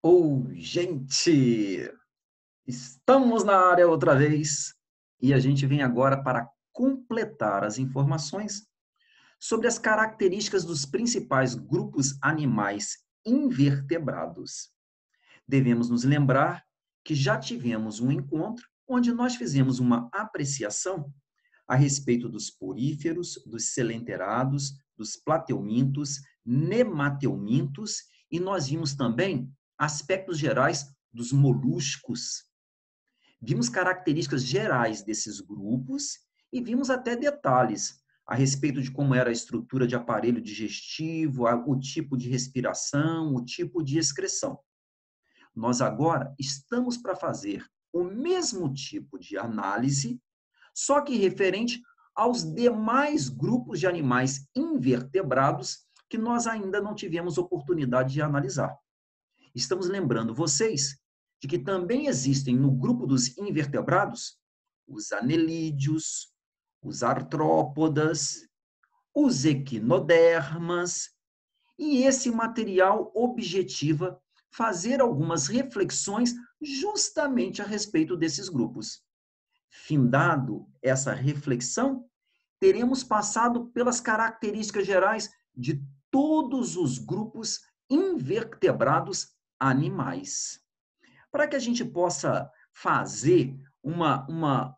Oh, gente! Estamos na área outra vez e a gente vem agora para completar as informações sobre as características dos principais grupos animais invertebrados. Devemos nos lembrar que já tivemos um encontro onde nós fizemos uma apreciação a respeito dos poríferos, dos selenterados, dos plateumintos, nemateumintos e nós vimos também aspectos gerais dos moluscos. Vimos características gerais desses grupos e vimos até detalhes a respeito de como era a estrutura de aparelho digestivo, o tipo de respiração, o tipo de excreção. Nós agora estamos para fazer o mesmo tipo de análise, só que referente aos demais grupos de animais invertebrados que nós ainda não tivemos oportunidade de analisar estamos lembrando vocês de que também existem no grupo dos invertebrados os anelídeos, os artrópodas, os equinodermas, e esse material objetiva fazer algumas reflexões justamente a respeito desses grupos. Findado essa reflexão, teremos passado pelas características gerais de todos os grupos invertebrados animais. Para que a gente possa fazer uma, uma,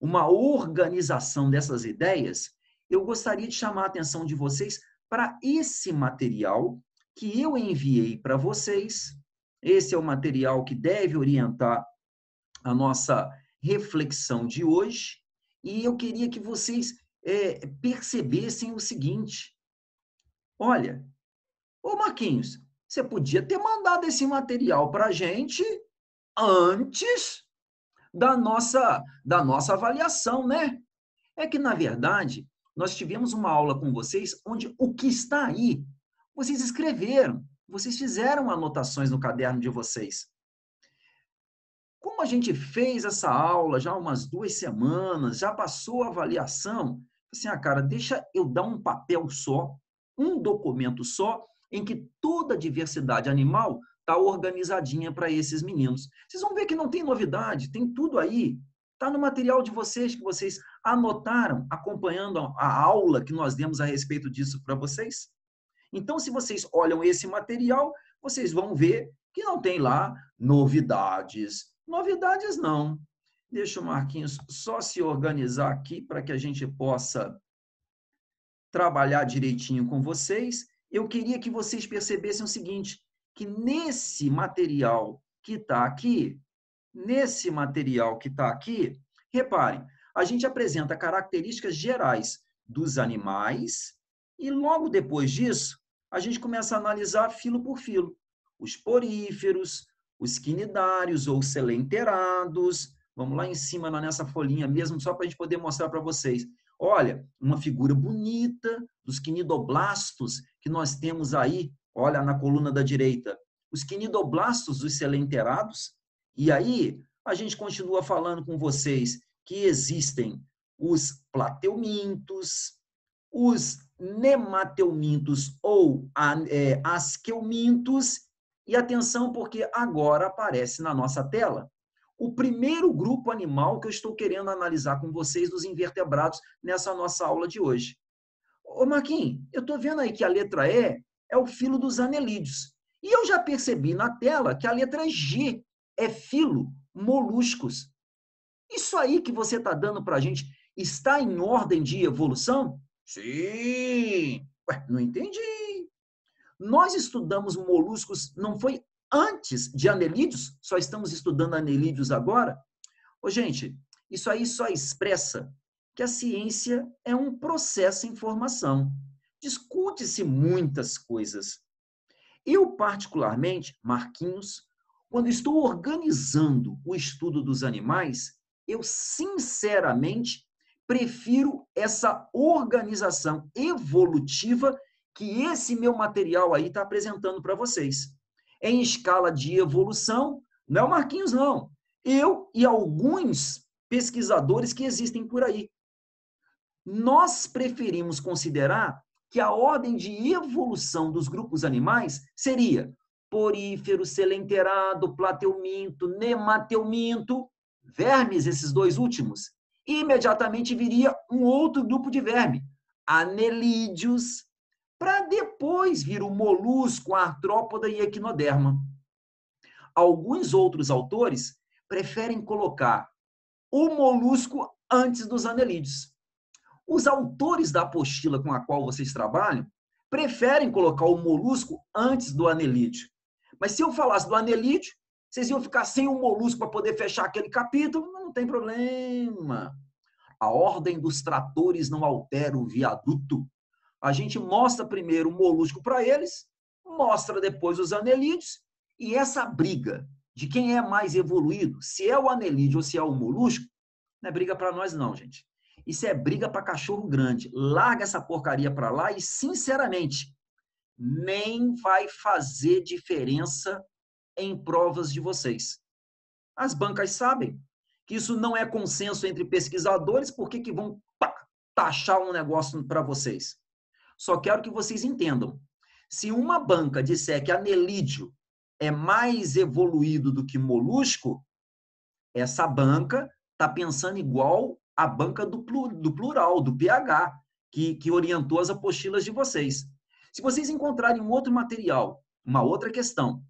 uma organização dessas ideias, eu gostaria de chamar a atenção de vocês para esse material que eu enviei para vocês. Esse é o material que deve orientar a nossa reflexão de hoje. E eu queria que vocês é, percebessem o seguinte: olha, ô Marquinhos, você podia ter mandado esse material para a gente antes da nossa, da nossa avaliação, né? É que, na verdade, nós tivemos uma aula com vocês onde o que está aí, vocês escreveram, vocês fizeram anotações no caderno de vocês. Como a gente fez essa aula já umas duas semanas, já passou a avaliação, assim, ah, cara, deixa eu dar um papel só, um documento só, em que toda a diversidade animal está organizadinha para esses meninos. Vocês vão ver que não tem novidade, tem tudo aí. Está no material de vocês que vocês anotaram, acompanhando a aula que nós demos a respeito disso para vocês. Então, se vocês olham esse material, vocês vão ver que não tem lá novidades. Novidades não. Deixa o Marquinhos só se organizar aqui para que a gente possa trabalhar direitinho com vocês eu queria que vocês percebessem o seguinte, que nesse material que está aqui, nesse material que está aqui, reparem, a gente apresenta características gerais dos animais e logo depois disso, a gente começa a analisar filo por filo. Os poríferos, os quinidários ou selenterados, vamos lá em cima nessa folhinha mesmo, só para a gente poder mostrar para vocês. Olha, uma figura bonita dos quinidoblastos que nós temos aí, olha na coluna da direita, os quinidoblastos dos selenterados. E aí, a gente continua falando com vocês que existem os plateumintos, os nemateumintos ou é, asqueumintos. E atenção, porque agora aparece na nossa tela o primeiro grupo animal que eu estou querendo analisar com vocês dos invertebrados nessa nossa aula de hoje. Ô Marquinhos, eu estou vendo aí que a letra E é o filo dos anelídeos. E eu já percebi na tela que a letra G é filo moluscos. Isso aí que você está dando para a gente está em ordem de evolução? Sim! Ué, não entendi. Nós estudamos moluscos, não foi antes de anelídeos, só estamos estudando anelídeos agora. Ô, gente, isso aí só expressa que a ciência é um processo em formação. Discute-se muitas coisas. Eu, particularmente, Marquinhos, quando estou organizando o estudo dos animais, eu sinceramente prefiro essa organização evolutiva que esse meu material aí está apresentando para vocês em escala de evolução, não é o Marquinhos, não. Eu e alguns pesquisadores que existem por aí. Nós preferimos considerar que a ordem de evolução dos grupos animais seria porífero, selenterado, plateuminto, nemateuminto, vermes, esses dois últimos. E imediatamente viria um outro grupo de verme, anelídeos, para depois depois vira o molusco, a artrópoda e a equinoderma. Alguns outros autores preferem colocar o molusco antes dos anelídeos. Os autores da apostila com a qual vocês trabalham preferem colocar o molusco antes do anelídeo. Mas se eu falasse do anelídeo, vocês iam ficar sem o molusco para poder fechar aquele capítulo, não tem problema. A ordem dos tratores não altera o viaduto. A gente mostra primeiro o molusco para eles, mostra depois os anelídeos, e essa briga de quem é mais evoluído, se é o anelídeo ou se é o molusco, não é briga para nós não, gente. Isso é briga para cachorro grande. Larga essa porcaria para lá e, sinceramente, nem vai fazer diferença em provas de vocês. As bancas sabem que isso não é consenso entre pesquisadores, por que, que vão taxar um negócio para vocês? Só quero que vocês entendam. Se uma banca disser que anelídeo é mais evoluído do que molusco, essa banca está pensando igual a banca do, plural, do PH, que, que orientou as apostilas de vocês. Se vocês encontrarem um outro material, uma outra questão,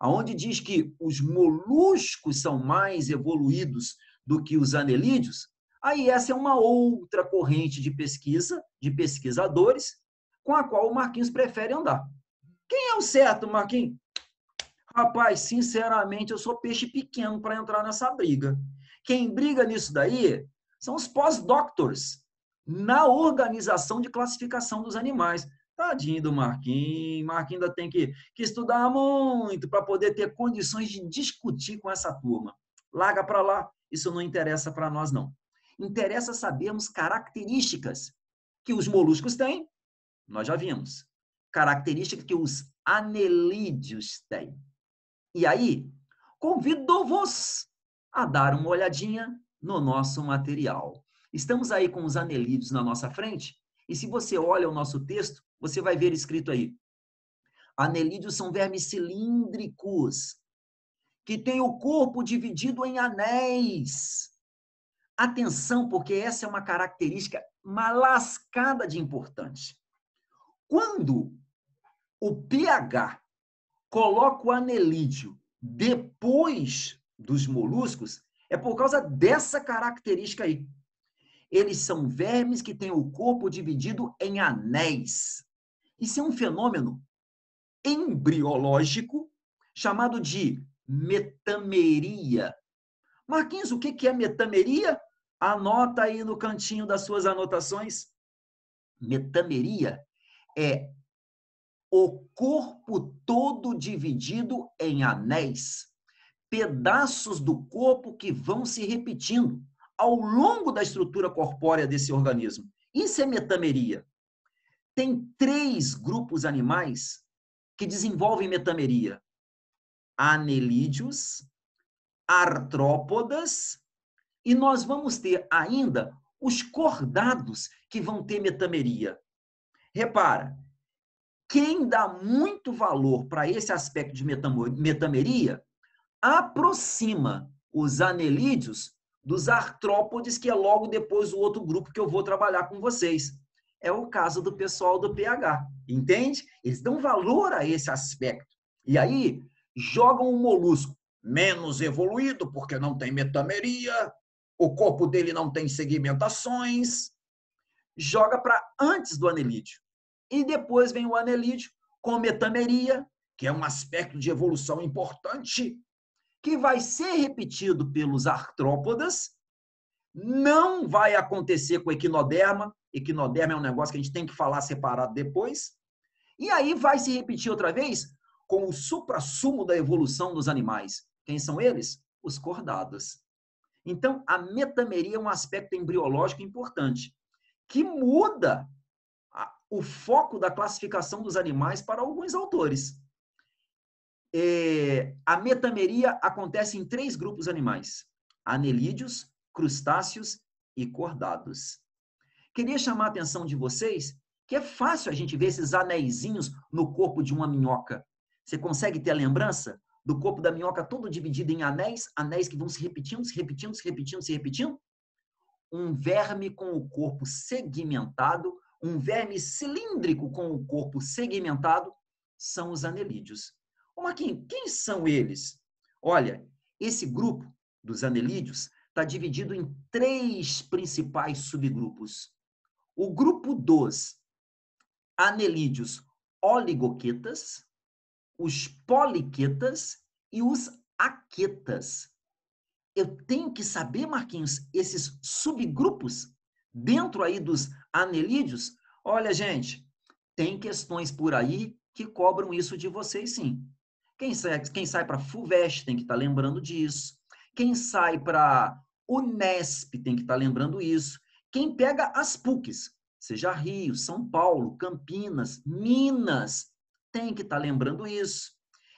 aonde diz que os moluscos são mais evoluídos do que os anelídeos, aí essa é uma outra corrente de pesquisa, de pesquisadores, com a qual o Marquinhos prefere andar. Quem é o certo, Marquinhos? Rapaz, sinceramente, eu sou peixe pequeno para entrar nessa briga. Quem briga nisso daí são os pós-doctors na organização de classificação dos animais. Tadinho do Marquinhos. Marquinhos ainda tem que, que estudar muito para poder ter condições de discutir com essa turma. Larga para lá, isso não interessa para nós, não. Interessa sabermos características que os moluscos têm nós já vimos. Característica que os anelídeos têm. E aí, convido-vos a dar uma olhadinha no nosso material. Estamos aí com os anelídeos na nossa frente, e se você olha o nosso texto, você vai ver escrito aí: Anelídeos são vermes cilíndricos que têm o corpo dividido em anéis. Atenção, porque essa é uma característica malascada de importante. Quando o pH coloca o anelídeo depois dos moluscos, é por causa dessa característica aí. Eles são vermes que têm o corpo dividido em anéis. Isso é um fenômeno embriológico chamado de metameria. Marquinhos, o que é metameria? Anota aí no cantinho das suas anotações. Metameria é o corpo todo dividido em anéis, pedaços do corpo que vão se repetindo ao longo da estrutura corpórea desse organismo. Isso é metameria. Tem três grupos animais que desenvolvem metameria: anelídeos, artrópodas, e nós vamos ter ainda os cordados que vão ter metameria. Repara, quem dá muito valor para esse aspecto de metameria aproxima os anelídeos dos artrópodes, que é logo depois o outro grupo que eu vou trabalhar com vocês. É o caso do pessoal do pH, entende? Eles dão valor a esse aspecto. E aí jogam o molusco menos evoluído, porque não tem metameria, o corpo dele não tem segmentações, joga para antes do anelídeo. E depois vem o anelídeo com metameria, que é um aspecto de evolução importante, que vai ser repetido pelos artrópodas, não vai acontecer com equinoderma. Equinoderma é um negócio que a gente tem que falar separado depois. E aí vai se repetir outra vez com o suprassumo da evolução dos animais. Quem são eles? Os cordados. Então, a metameria é um aspecto embriológico importante, que muda o foco da classificação dos animais para alguns autores. É, a metameria acontece em três grupos animais: anelídeos, crustáceos e cordados. Queria chamar a atenção de vocês que é fácil a gente ver esses anéisinhos no corpo de uma minhoca. Você consegue ter a lembrança do corpo da minhoca todo dividido em anéis, anéis que vão se repetindo, se repetindo, se repetindo, se repetindo? Um verme com o corpo segmentado um verme cilíndrico com o corpo segmentado, são os anelídeos. Ô Marquinhos, quem são eles? Olha, esse grupo dos anelídeos está dividido em três principais subgrupos. O grupo dos anelídeos oligoquetas, os poliquetas e os aquetas. Eu tenho que saber, Marquinhos, esses subgrupos dentro aí dos anelídeos, olha, gente, tem questões por aí que cobram isso de vocês, sim. Quem sai, quem sai para FUVEST tem que estar tá lembrando disso. Quem sai para Unesp tem que estar tá lembrando isso. Quem pega as PUCs, seja Rio, São Paulo, Campinas, Minas, tem que estar tá lembrando isso.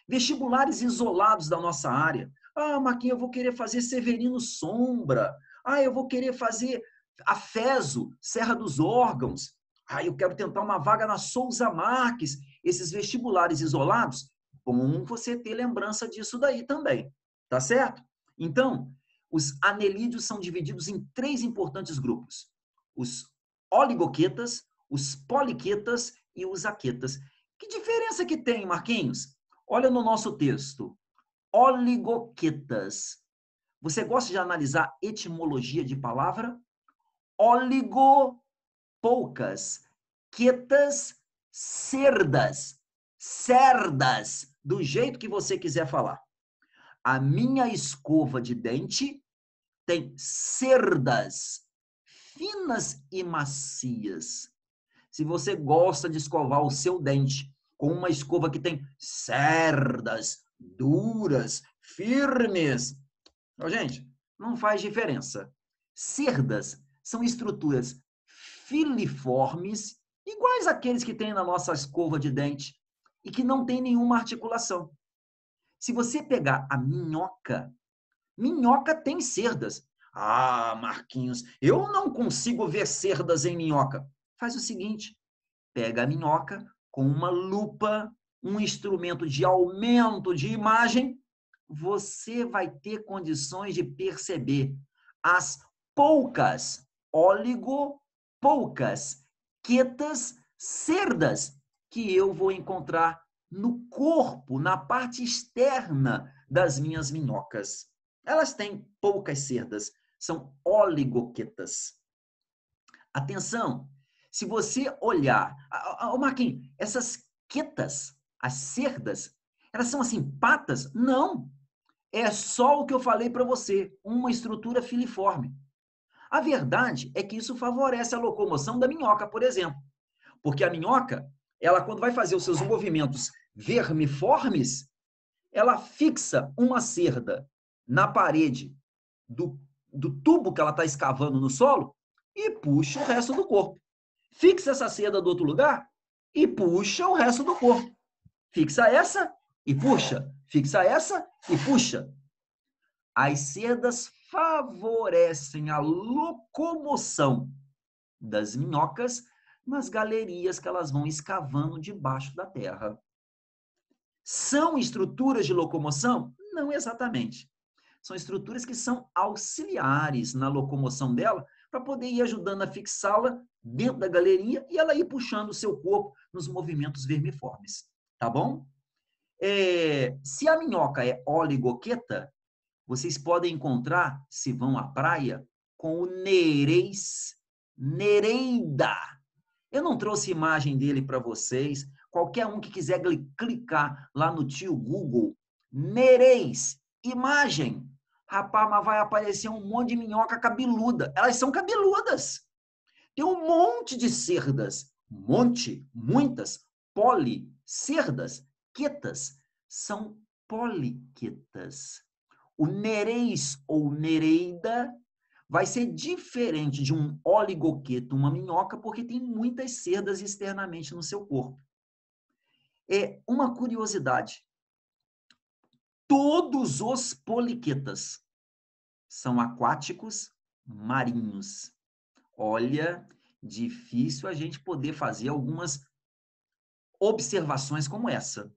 Vestibulares isolados da nossa área. Ah, Marquinhos, eu vou querer fazer Severino Sombra. Ah, eu vou querer fazer Afeso, Serra dos Órgãos. Ah, eu quero tentar uma vaga na Souza Marques. Esses vestibulares isolados, bom você ter lembrança disso daí também, tá certo? Então, os anelídeos são divididos em três importantes grupos: os oligoquetas, os poliquetas e os aquetas. Que diferença que tem, Marquinhos? Olha no nosso texto. Oligoquetas. Você gosta de analisar etimologia de palavra? oligo, poucas, quietas, cerdas, cerdas, do jeito que você quiser falar. A minha escova de dente tem cerdas finas e macias. Se você gosta de escovar o seu dente com uma escova que tem cerdas duras, firmes, então, gente, não faz diferença. Cerdas são estruturas filiformes, iguais àqueles que tem na nossa escova de dente, e que não tem nenhuma articulação. Se você pegar a minhoca, minhoca tem cerdas. Ah, Marquinhos, eu não consigo ver cerdas em minhoca. Faz o seguinte: pega a minhoca com uma lupa, um instrumento de aumento de imagem, você vai ter condições de perceber as poucas óligo, poucas, quetas, cerdas que eu vou encontrar no corpo, na parte externa das minhas minhocas. Elas têm poucas cerdas, são oligoquetas. Atenção, se você olhar, o Marquinhos, essas quetas, as cerdas, elas são assim patas? Não. É só o que eu falei para você, uma estrutura filiforme. A verdade é que isso favorece a locomoção da minhoca, por exemplo. Porque a minhoca, ela quando vai fazer os seus movimentos vermiformes, ela fixa uma cerda na parede do, do tubo que ela está escavando no solo e puxa o resto do corpo. Fixa essa cerda do outro lugar e puxa o resto do corpo. Fixa essa e puxa. Fixa essa e puxa. As cerdas favorecem a locomoção das minhocas nas galerias que elas vão escavando debaixo da terra. São estruturas de locomoção? Não exatamente. São estruturas que são auxiliares na locomoção dela para poder ir ajudando a fixá-la dentro da galeria e ela ir puxando o seu corpo nos movimentos vermiformes. Tá bom? É, se a minhoca é oligoqueta, vocês podem encontrar, se vão à praia, com o Nereis Nereida. Eu não trouxe imagem dele para vocês. Qualquer um que quiser clicar lá no tio Google, Nereis, imagem. Rapaz, mas vai aparecer um monte de minhoca cabeluda. Elas são cabeludas. Tem um monte de cerdas. Monte, muitas, poli, cerdas, quetas. São poliquetas. O nereis ou nereida vai ser diferente de um oligoqueto, uma minhoca, porque tem muitas cerdas externamente no seu corpo. É uma curiosidade. Todos os poliquetas são aquáticos marinhos. Olha, difícil a gente poder fazer algumas observações como essa.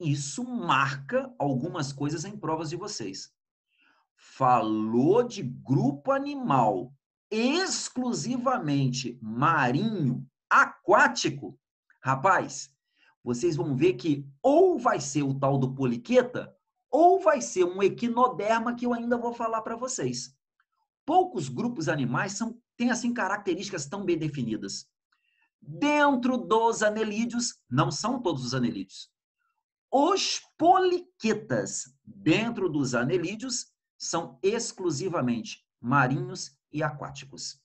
Isso marca algumas coisas em provas de vocês falou de grupo animal exclusivamente marinho, aquático, rapaz, vocês vão ver que ou vai ser o tal do poliqueta, ou vai ser um equinoderma que eu ainda vou falar para vocês. Poucos grupos animais são, têm assim características tão bem definidas. Dentro dos anelídeos, não são todos os anelídeos. Os poliquetas, dentro dos anelídeos, são exclusivamente marinhos e aquáticos.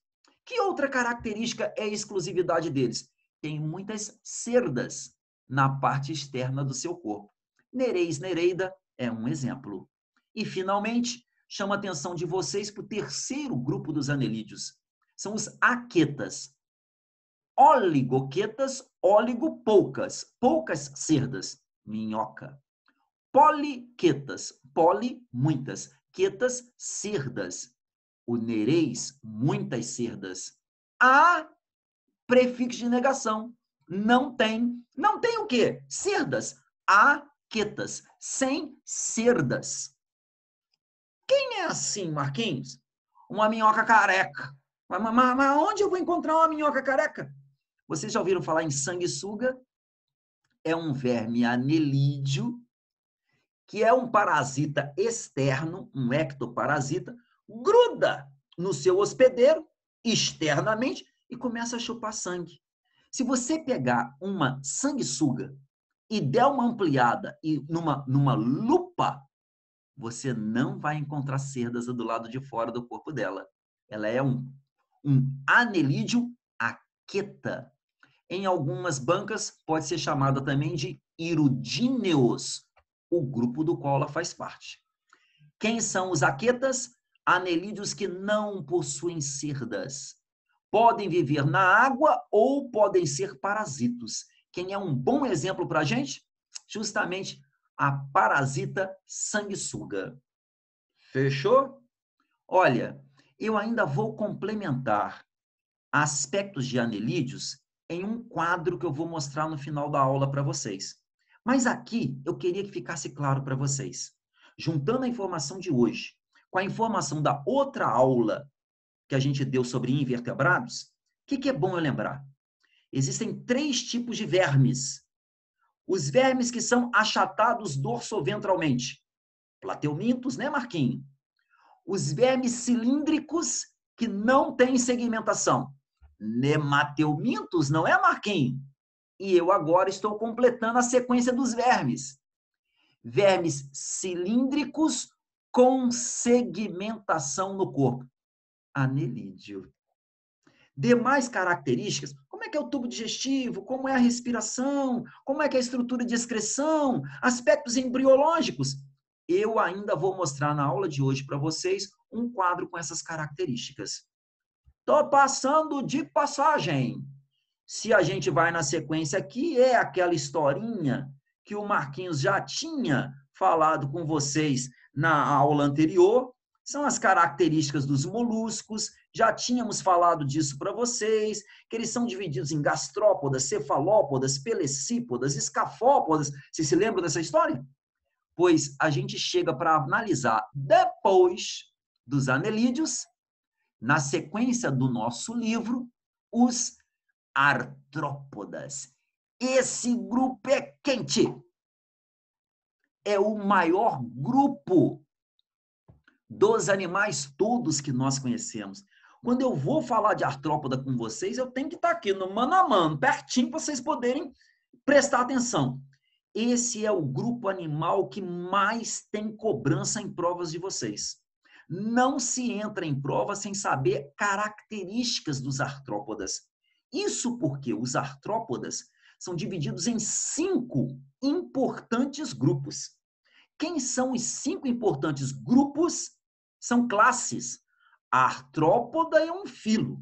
Que outra característica é a exclusividade deles? Tem muitas cerdas na parte externa do seu corpo. Nereis nereida é um exemplo. E, finalmente, chama a atenção de vocês para o terceiro grupo dos anelídeos. São os aquetas. Oligoquetas, oligopoucas, poucas cerdas, minhoca. Poliquetas, poli, muitas casquetas cerdas. O nereis, muitas cerdas. Há prefixo de negação. Não tem. Não tem o quê? Cerdas. Aquetas. Sem cerdas. Quem é assim, Marquinhos? Uma minhoca careca. Mas, mas, mas onde eu vou encontrar uma minhoca careca? Vocês já ouviram falar em sanguessuga? É um verme anelídeo que é um parasita externo, um ectoparasita, gruda no seu hospedeiro externamente e começa a chupar sangue. Se você pegar uma sanguessuga e der uma ampliada e numa, numa lupa, você não vai encontrar cerdas do lado de fora do corpo dela. Ela é um, um anelídeo aqueta. Em algumas bancas, pode ser chamada também de irudíneos o grupo do qual ela faz parte. Quem são os aquetas? Anelídeos que não possuem cerdas. Podem viver na água ou podem ser parasitos. Quem é um bom exemplo para a gente? Justamente a parasita sanguessuga. Fechou? Olha, eu ainda vou complementar aspectos de anelídeos em um quadro que eu vou mostrar no final da aula para vocês. Mas aqui eu queria que ficasse claro para vocês. Juntando a informação de hoje com a informação da outra aula que a gente deu sobre invertebrados, o que, que é bom eu lembrar? Existem três tipos de vermes. Os vermes que são achatados dorsoventralmente. Plateumintos, né, Marquinho? Os vermes cilíndricos que não têm segmentação. Nemateumintos, não é, Marquinho? e eu agora estou completando a sequência dos vermes. Vermes cilíndricos com segmentação no corpo. Anelídeo. Demais características, como é que é o tubo digestivo, como é a respiração, como é que é a estrutura de excreção, aspectos embriológicos. Eu ainda vou mostrar na aula de hoje para vocês um quadro com essas características. Tô passando de passagem se a gente vai na sequência, que é aquela historinha que o Marquinhos já tinha falado com vocês na aula anterior, são as características dos moluscos, já tínhamos falado disso para vocês, que eles são divididos em gastrópodas, cefalópodas, pelecípodas, escafópodas. Vocês se lembram dessa história? Pois a gente chega para analisar depois dos anelídeos, na sequência do nosso livro, os artrópodas. Esse grupo é quente. É o maior grupo dos animais todos que nós conhecemos. Quando eu vou falar de artrópoda com vocês, eu tenho que estar aqui no mano a mano, pertinho, para vocês poderem prestar atenção. Esse é o grupo animal que mais tem cobrança em provas de vocês. Não se entra em prova sem saber características dos artrópodas. Isso porque os artrópodas são divididos em cinco importantes grupos. Quem são os cinco importantes grupos? São classes. A artrópoda é um filo.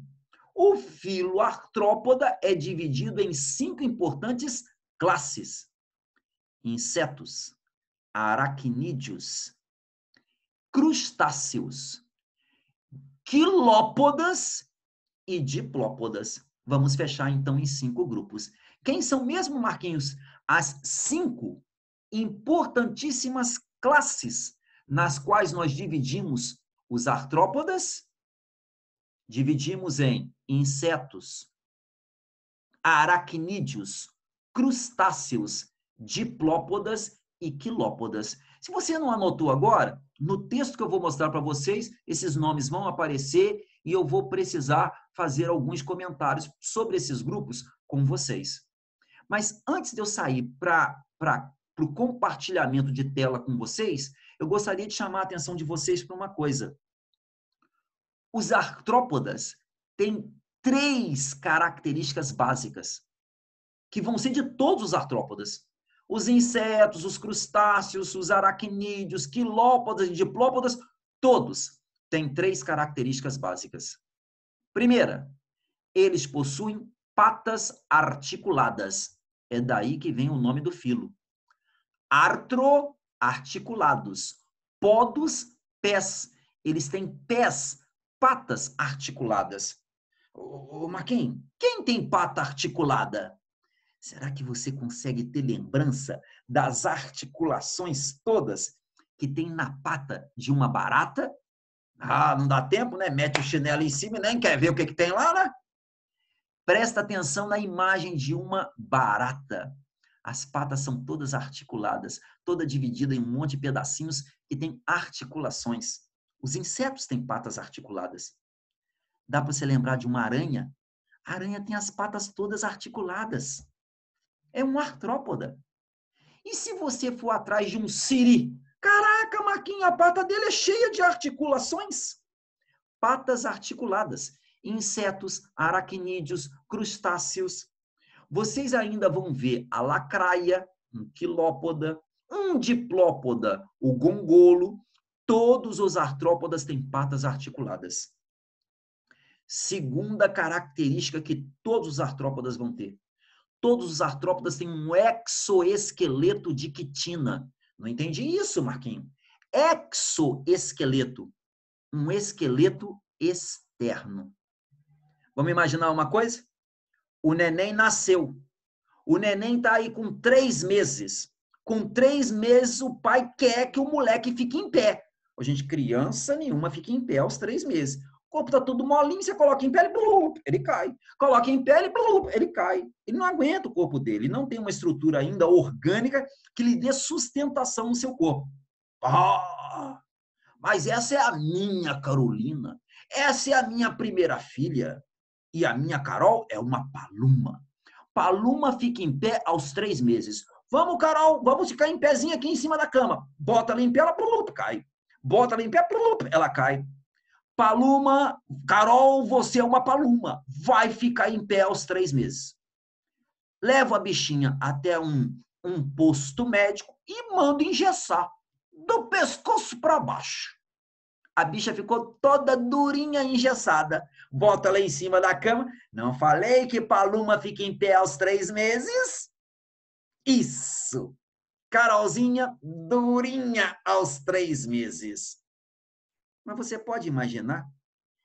O filo artrópoda é dividido em cinco importantes classes: insetos, aracnídeos, crustáceos, quilópodas e diplópodas. Vamos fechar então em cinco grupos. Quem são mesmo, Marquinhos? As cinco importantíssimas classes nas quais nós dividimos os artrópodas, dividimos em insetos, aracnídeos, crustáceos, diplópodas e quilópodas. Se você não anotou agora, no texto que eu vou mostrar para vocês, esses nomes vão aparecer e eu vou precisar fazer alguns comentários sobre esses grupos com vocês. Mas antes de eu sair para o compartilhamento de tela com vocês, eu gostaria de chamar a atenção de vocês para uma coisa. Os artrópodas têm três características básicas, que vão ser de todos os artrópodas. Os insetos, os crustáceos, os aracnídeos, quilópodas e diplópodas, todos tem três características básicas. Primeira, eles possuem patas articuladas. É daí que vem o nome do filo. Artro, articulados. Podos, pés. Eles têm pés, patas articuladas. Ô, ô quem tem pata articulada? Será que você consegue ter lembrança das articulações todas que tem na pata de uma barata ah, não dá tempo, né? Mete o chinelo em cima e né? nem quer ver o que, que tem lá, né? Presta atenção na imagem de uma barata. As patas são todas articuladas, toda dividida em um monte de pedacinhos que tem articulações. Os insetos têm patas articuladas. Dá para você lembrar de uma aranha? A aranha tem as patas todas articuladas. É um artrópoda. E se você for atrás de um siri? Caraca, Marquinhos, a pata dele é cheia de articulações. Patas articuladas, insetos, aracnídeos, crustáceos. Vocês ainda vão ver a lacraia, um quilópoda, um diplópoda, o gongolo. Todos os artrópodas têm patas articuladas. Segunda característica que todos os artrópodas vão ter. Todos os artrópodas têm um exoesqueleto de quitina. Não entendi isso, Marquinhos. Exoesqueleto. Um esqueleto externo. Vamos imaginar uma coisa? O neném nasceu. O neném está aí com três meses. Com três meses, o pai quer que o moleque fique em pé. A gente, criança nenhuma fica em pé aos três meses. O corpo está tudo molinho, você coloca em pele, blup, ele cai. Coloca em pele, blup, ele cai. Ele não aguenta o corpo dele, não tem uma estrutura ainda orgânica que lhe dê sustentação no seu corpo. Ah, mas essa é a minha Carolina, essa é a minha primeira filha. E a minha Carol é uma paluma. Paluma fica em pé aos três meses. Vamos, Carol, vamos ficar em pezinho aqui em cima da cama. Bota ela em pé, ela blup, cai. Bota ela em pé, blup, ela cai. Paluma, Carol, você é uma paluma. Vai ficar em pé aos três meses. Levo a bichinha até um, um posto médico e mando engessar, do pescoço para baixo. A bicha ficou toda durinha, engessada. Bota lá em cima da cama. Não falei que Paluma fica em pé aos três meses? Isso! Carolzinha, durinha aos três meses. Mas você pode imaginar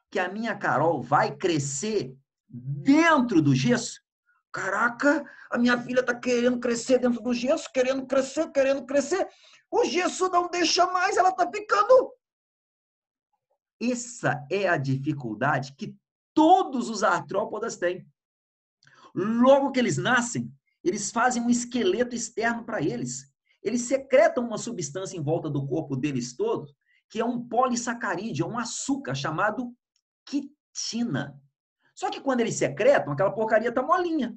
que a minha Carol vai crescer dentro do gesso? Caraca, a minha filha está querendo crescer dentro do gesso, querendo crescer, querendo crescer. O gesso não deixa mais, ela está ficando. Essa é a dificuldade que todos os artrópodas têm. Logo que eles nascem, eles fazem um esqueleto externo para eles. Eles secretam uma substância em volta do corpo deles todo, que é um polissacarídeo, é um açúcar chamado quitina. Só que quando eles secretam, aquela porcaria tá molinha.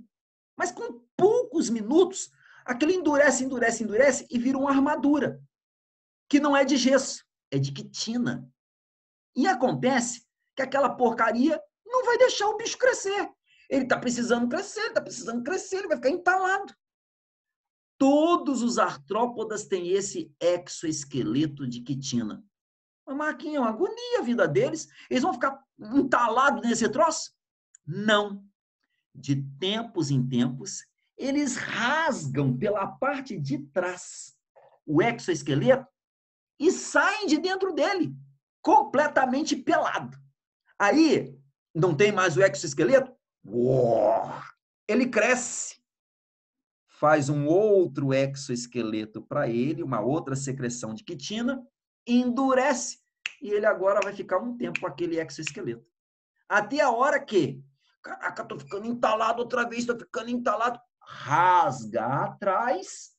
Mas com poucos minutos, aquilo endurece, endurece, endurece e vira uma armadura, que não é de gesso, é de quitina. E acontece que aquela porcaria não vai deixar o bicho crescer. Ele está precisando crescer, está precisando crescer, ele vai ficar entalado. Todos os artrópodas têm esse exoesqueleto de quitina uma maquinha, agonia a vida deles. Eles vão ficar entalados nesse troço? Não. De tempos em tempos, eles rasgam pela parte de trás o exoesqueleto e saem de dentro dele, completamente pelado. Aí, não tem mais o exoesqueleto? Uou! Ele cresce, faz um outro exoesqueleto para ele, uma outra secreção de quitina, endurece e ele agora vai ficar um tempo com aquele exoesqueleto. Até a hora que, caraca, tô ficando entalado outra vez, tô ficando entalado, rasga atrás,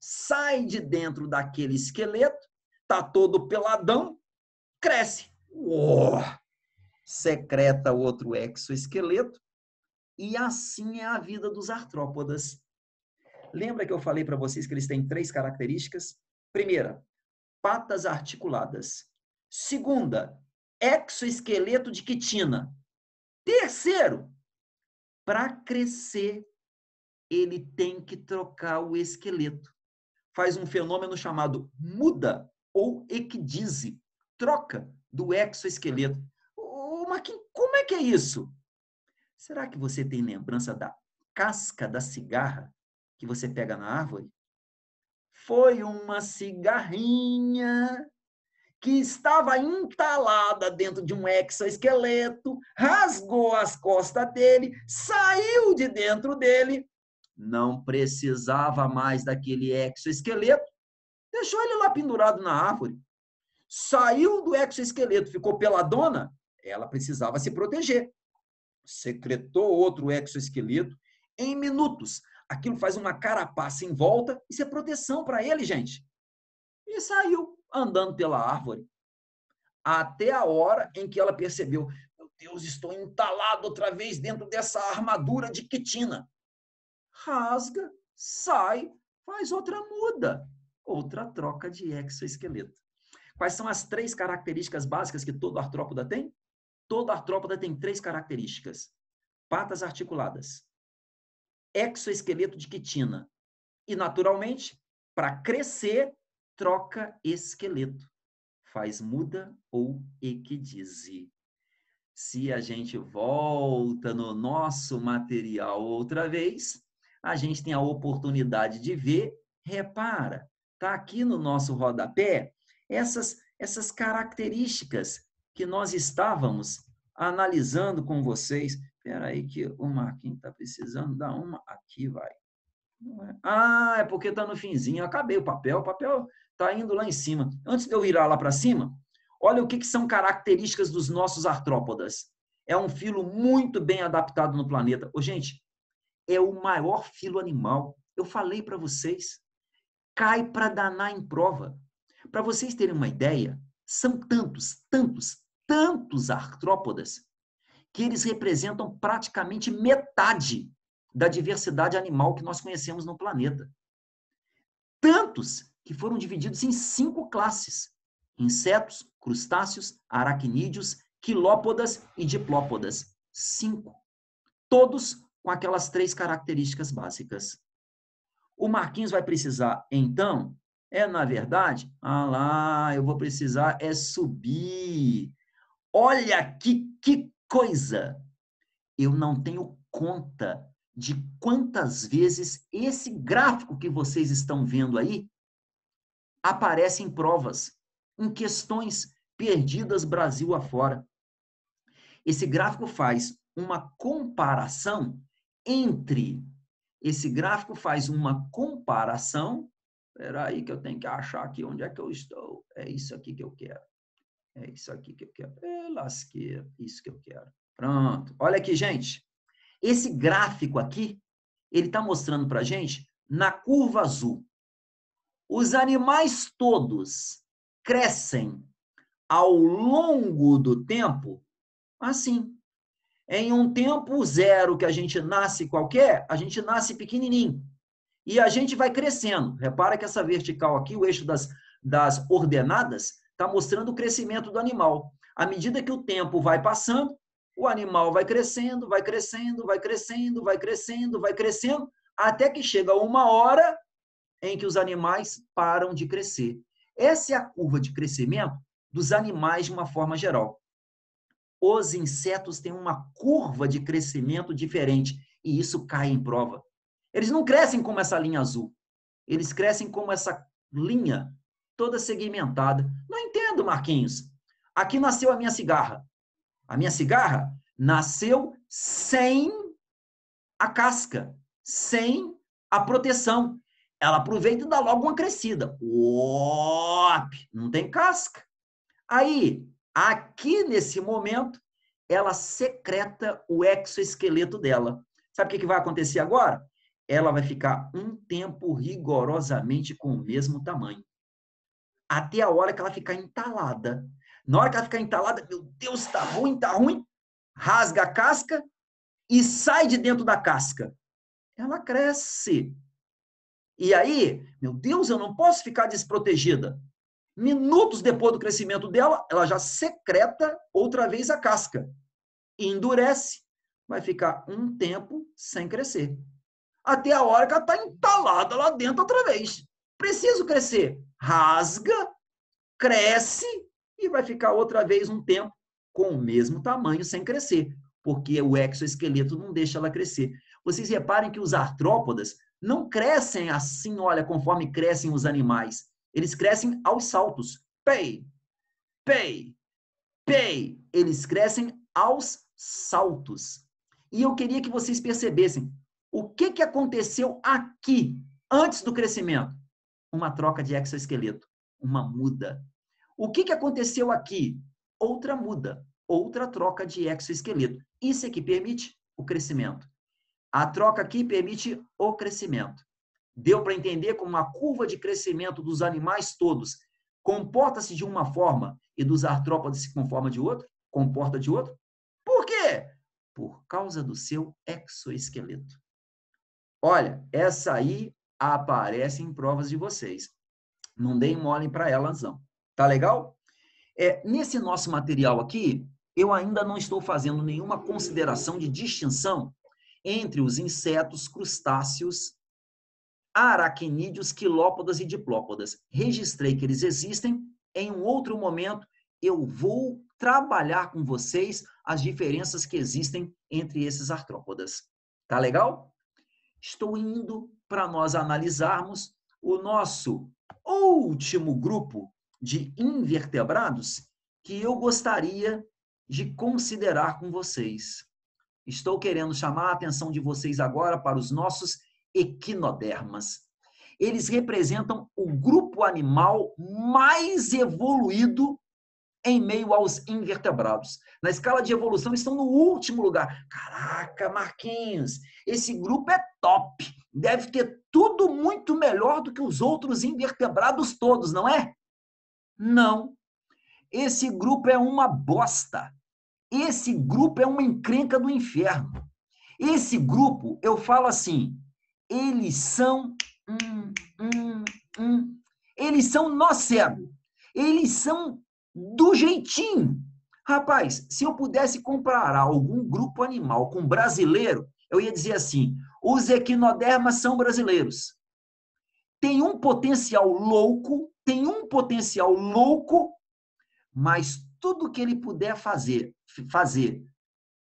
sai de dentro daquele esqueleto, tá todo peladão, cresce. Uou! Secreta outro exoesqueleto. E assim é a vida dos artrópodas. Lembra que eu falei para vocês que eles têm três características? Primeira, patas articuladas. Segunda, exoesqueleto de quitina. Terceiro, para crescer, ele tem que trocar o esqueleto. Faz um fenômeno chamado muda ou equidise, troca do exoesqueleto. Ô, Marquinhos, como é que é isso? Será que você tem lembrança da casca da cigarra que você pega na árvore? foi uma cigarrinha que estava entalada dentro de um exoesqueleto, rasgou as costas dele, saiu de dentro dele, não precisava mais daquele exoesqueleto, deixou ele lá pendurado na árvore. Saiu do exoesqueleto, ficou pela dona ela precisava se proteger. Secretou outro exoesqueleto em minutos aquilo faz uma carapaça em volta, isso é proteção para ele, gente. E saiu andando pela árvore. Até a hora em que ela percebeu: Meu Deus, estou entalado outra vez dentro dessa armadura de quitina. Rasga, sai, faz outra muda, outra troca de exoesqueleto. Quais são as três características básicas que todo artrópoda tem? Todo artrópoda tem três características: patas articuladas, exoesqueleto de quitina. E, naturalmente, para crescer, troca esqueleto. Faz muda ou equidise. Se a gente volta no nosso material outra vez, a gente tem a oportunidade de ver, repara, tá aqui no nosso rodapé essas essas características que nós estávamos analisando com vocês Espera aí que o Marquinhos está precisando dar uma aqui, vai. É? Ah, é porque está no finzinho. Acabei o papel, o papel está indo lá em cima. Antes de eu ir lá para cima, olha o que, que são características dos nossos artrópodas. É um filo muito bem adaptado no planeta. Ô, gente, é o maior filo animal. Eu falei para vocês. Cai para danar em prova. Para vocês terem uma ideia, são tantos, tantos, tantos artrópodas que eles representam praticamente metade da diversidade animal que nós conhecemos no planeta. Tantos que foram divididos em cinco classes: insetos, crustáceos, aracnídeos, quilópodas e diplópodas. Cinco. Todos com aquelas três características básicas. O Marquinhos vai precisar, então, é na verdade, ah lá, eu vou precisar é subir. Olha que, que coisa. Eu não tenho conta de quantas vezes esse gráfico que vocês estão vendo aí aparece em provas, em questões perdidas Brasil afora. Esse gráfico faz uma comparação entre. Esse gráfico faz uma comparação. Espera aí que eu tenho que achar aqui onde é que eu estou. É isso aqui que eu quero. É isso aqui que eu quero. É lasqueira, isso que eu quero. Pronto. Olha aqui, gente. Esse gráfico aqui, ele está mostrando para gente, na curva azul, os animais todos crescem ao longo do tempo assim. Em um tempo zero que a gente nasce qualquer, a gente nasce pequenininho. E a gente vai crescendo. Repara que essa vertical aqui, o eixo das, das ordenadas, está mostrando o crescimento do animal. À medida que o tempo vai passando, o animal vai crescendo, vai crescendo, vai crescendo, vai crescendo, vai crescendo, até que chega uma hora em que os animais param de crescer. Essa é a curva de crescimento dos animais de uma forma geral. Os insetos têm uma curva de crescimento diferente e isso cai em prova. Eles não crescem como essa linha azul. Eles crescem como essa linha toda segmentada. Não entendo, Marquinhos. Aqui nasceu a minha cigarra. A minha cigarra nasceu sem a casca, sem a proteção. Ela aproveita e dá logo uma crescida. Uop! não tem casca. Aí, aqui nesse momento, ela secreta o exoesqueleto dela. Sabe o que vai acontecer agora? Ela vai ficar um tempo rigorosamente com o mesmo tamanho até a hora que ela ficar entalada. Na hora que ela ficar entalada, meu Deus, tá ruim, tá ruim, rasga a casca e sai de dentro da casca. Ela cresce. E aí, meu Deus, eu não posso ficar desprotegida. Minutos depois do crescimento dela, ela já secreta outra vez a casca. E endurece. Vai ficar um tempo sem crescer. Até a hora que ela está entalada lá dentro outra vez. Preciso crescer rasga, cresce e vai ficar outra vez um tempo com o mesmo tamanho sem crescer, porque o exoesqueleto não deixa ela crescer. Vocês reparem que os artrópodas não crescem assim, olha, conforme crescem os animais. Eles crescem aos saltos. Pei, pei, pei. Eles crescem aos saltos. E eu queria que vocês percebessem o que, que aconteceu aqui antes do crescimento uma troca de exoesqueleto, uma muda. O que, que aconteceu aqui? Outra muda, outra troca de exoesqueleto. Isso é que permite o crescimento. A troca aqui permite o crescimento. Deu para entender como a curva de crescimento dos animais todos comporta-se de uma forma e dos artrópodes se conforma de outra? Comporta de outra? Por quê? Por causa do seu exoesqueleto. Olha, essa aí aparecem em provas de vocês. Não deem mole para elas, não. Tá legal? É, nesse nosso material aqui, eu ainda não estou fazendo nenhuma consideração de distinção entre os insetos, crustáceos, aracnídeos, quilópodas e diplópodas. Registrei que eles existem. Em um outro momento, eu vou trabalhar com vocês as diferenças que existem entre esses artrópodas. Tá legal? Estou indo para nós analisarmos o nosso último grupo de invertebrados que eu gostaria de considerar com vocês. Estou querendo chamar a atenção de vocês agora para os nossos equinodermas. Eles representam o grupo animal mais evoluído em meio aos invertebrados. Na escala de evolução, eles estão no último lugar. Caraca, Marquinhos, esse grupo é top, deve ter tudo muito melhor do que os outros invertebrados todos, não é? Não. Esse grupo é uma bosta. Esse grupo é uma encrenca do inferno. Esse grupo, eu falo assim, eles são. Hum, hum, hum, eles são nó cego. Eles são do jeitinho. Rapaz, se eu pudesse comparar algum grupo animal com brasileiro, eu ia dizer assim: os equinodermas são brasileiros. Tem um potencial louco, tem um potencial louco, mas tudo que ele puder fazer, fazer,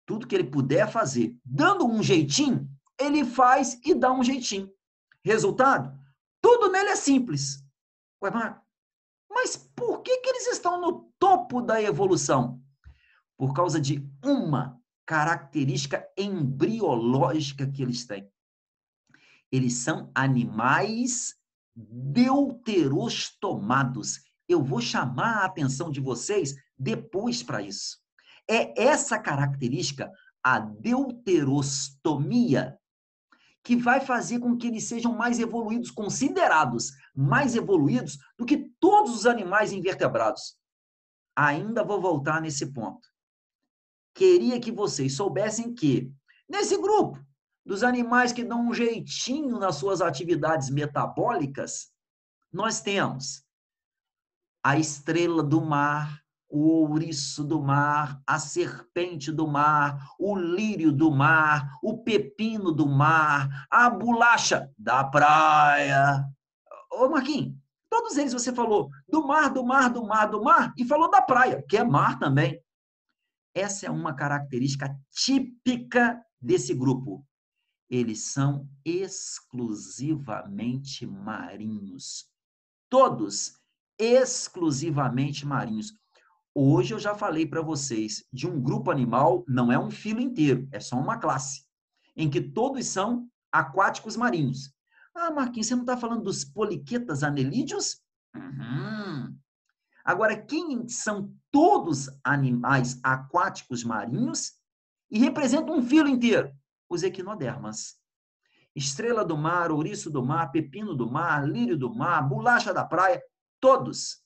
tudo que ele puder fazer, dando um jeitinho, ele faz e dá um jeitinho. Resultado? Tudo nele é simples. Ué, mas por que, que eles estão no topo da evolução? Por causa de uma característica embriológica que eles têm. Eles são animais deuterostomados. Eu vou chamar a atenção de vocês depois para isso. É essa característica, a deuterostomia, que vai fazer com que eles sejam mais evoluídos, considerados mais evoluídos do que todos os animais invertebrados. Ainda vou voltar nesse ponto queria que vocês soubessem que, nesse grupo dos animais que dão um jeitinho nas suas atividades metabólicas, nós temos a estrela do mar, o ouriço do mar, a serpente do mar, o lírio do mar, o pepino do mar, a bolacha da praia. Ô, Marquinhos, todos eles você falou do mar, do mar, do mar, do mar, e falou da praia, que é mar também. Essa é uma característica típica desse grupo. Eles são exclusivamente marinhos. Todos exclusivamente marinhos. Hoje eu já falei para vocês de um grupo animal, não é um filo inteiro, é só uma classe, em que todos são aquáticos marinhos. Ah, Marquinhos, você não está falando dos poliquetas anelídeos? Uhum. Agora, quem são todos animais aquáticos marinhos e representam um filo inteiro? Os equinodermas. Estrela do mar, ouriço do mar, pepino do mar, lírio do mar, bolacha da praia, todos.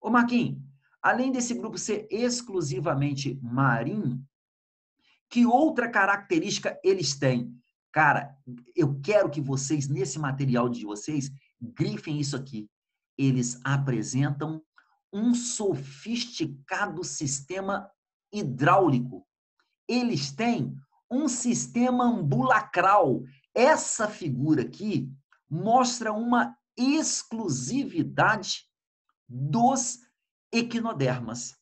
Ô Marquinhos, além desse grupo ser exclusivamente marinho, que outra característica eles têm? Cara, eu quero que vocês, nesse material de vocês, grifem isso aqui. Eles apresentam um sofisticado sistema hidráulico. Eles têm um sistema ambulacral. Essa figura aqui mostra uma exclusividade dos equinodermas.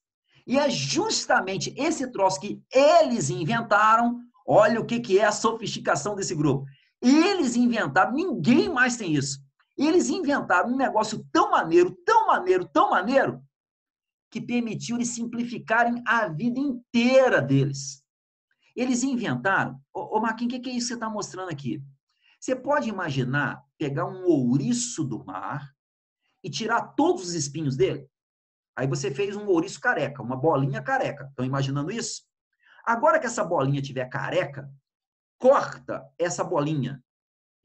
E é justamente esse troço que eles inventaram. Olha o que, que é a sofisticação desse grupo. Eles inventaram, ninguém mais tem isso eles inventaram um negócio tão maneiro, tão maneiro, tão maneiro, que permitiu eles simplificarem a vida inteira deles. Eles inventaram. Ô, ô Marquinhos, o que, é isso que você está mostrando aqui? Você pode imaginar pegar um ouriço do mar e tirar todos os espinhos dele? Aí você fez um ouriço careca, uma bolinha careca. Estão imaginando isso? Agora que essa bolinha tiver careca, corta essa bolinha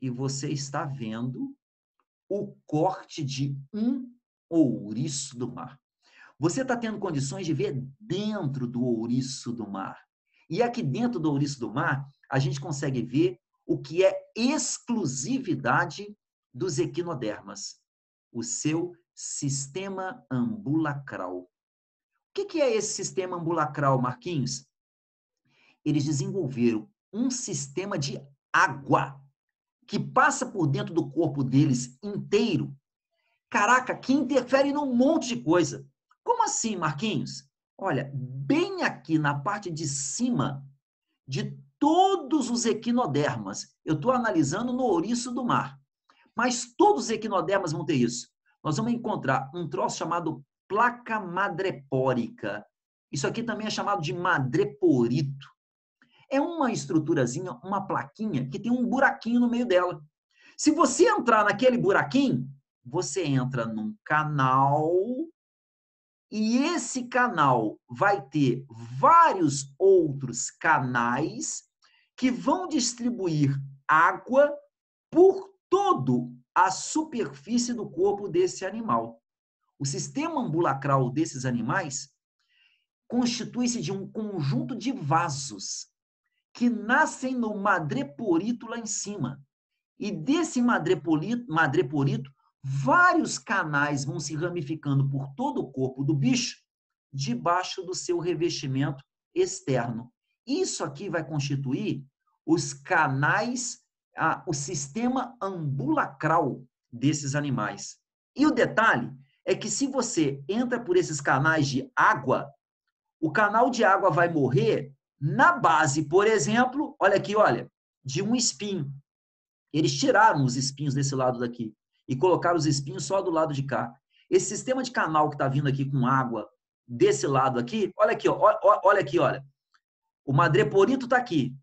e você está vendo o corte de um ouriço do mar. Você está tendo condições de ver dentro do ouriço do mar. E aqui dentro do ouriço do mar, a gente consegue ver o que é exclusividade dos equinodermas, o seu sistema ambulacral. O que é esse sistema ambulacral, Marquinhos? Eles desenvolveram um sistema de água que passa por dentro do corpo deles inteiro, caraca, que interfere num monte de coisa. Como assim, Marquinhos? Olha, bem aqui na parte de cima de todos os equinodermas, eu estou analisando no ouriço do mar, mas todos os equinodermas vão ter isso. Nós vamos encontrar um troço chamado placa madrepórica. Isso aqui também é chamado de madreporito é uma estruturazinha, uma plaquinha que tem um buraquinho no meio dela. Se você entrar naquele buraquinho, você entra num canal e esse canal vai ter vários outros canais que vão distribuir água por todo a superfície do corpo desse animal. O sistema ambulacral desses animais constitui-se de um conjunto de vasos que nascem no madreporito lá em cima. E desse madreporito, madreporito, vários canais vão se ramificando por todo o corpo do bicho, debaixo do seu revestimento externo. Isso aqui vai constituir os canais, a, o sistema ambulacral desses animais. E o detalhe é que se você entra por esses canais de água, o canal de água vai morrer na base, por exemplo, olha aqui, olha, de um espinho. Eles tiraram os espinhos desse lado daqui e colocaram os espinhos só do lado de cá. Esse sistema de canal que está vindo aqui com água desse lado aqui, olha aqui, olha, olha aqui, olha. O madreporito está aqui.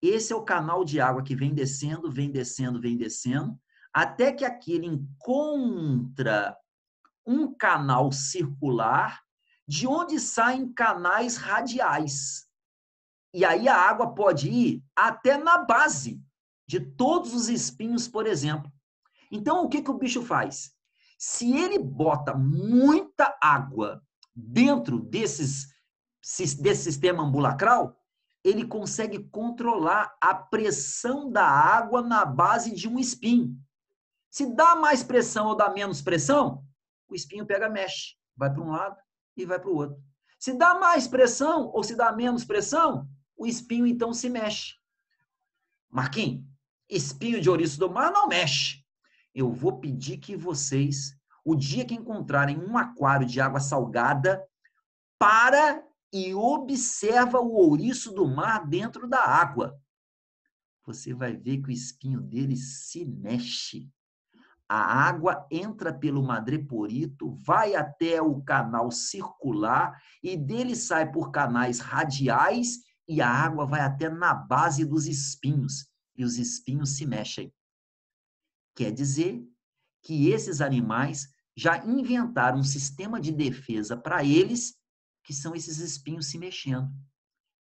Esse é o canal de água que vem descendo, vem descendo, vem descendo, até que aqui ele encontra um canal circular de onde saem canais radiais. E aí a água pode ir até na base de todos os espinhos, por exemplo. Então, o que, que o bicho faz? Se ele bota muita água dentro desses, desse sistema ambulacral, ele consegue controlar a pressão da água na base de um espinho. Se dá mais pressão ou dá menos pressão, o espinho pega, mexe, vai para um lado e vai para o outro. Se dá mais pressão ou se dá menos pressão, o espinho então se mexe. Marquinhos, espinho de ouriço do mar não mexe. Eu vou pedir que vocês, o dia que encontrarem um aquário de água salgada, para e observa o ouriço do mar dentro da água. Você vai ver que o espinho dele se mexe. A água entra pelo madreporito, vai até o canal circular e dele sai por canais radiais e a água vai até na base dos espinhos, e os espinhos se mexem. Quer dizer que esses animais já inventaram um sistema de defesa para eles, que são esses espinhos se mexendo.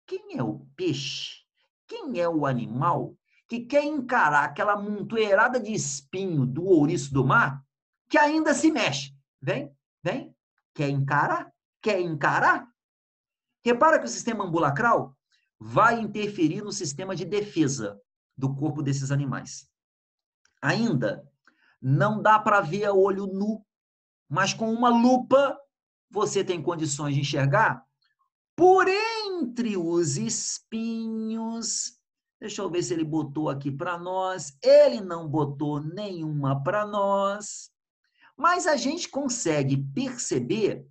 Quem é o peixe? Quem é o animal que quer encarar aquela montoeirada de espinho do ouriço do mar, que ainda se mexe? Vem, vem, quer encarar? Quer encarar? Repara que o sistema ambulacral vai interferir no sistema de defesa do corpo desses animais. Ainda não dá para ver a olho nu, mas com uma lupa você tem condições de enxergar por entre os espinhos. Deixa eu ver se ele botou aqui para nós. Ele não botou nenhuma para nós. Mas a gente consegue perceber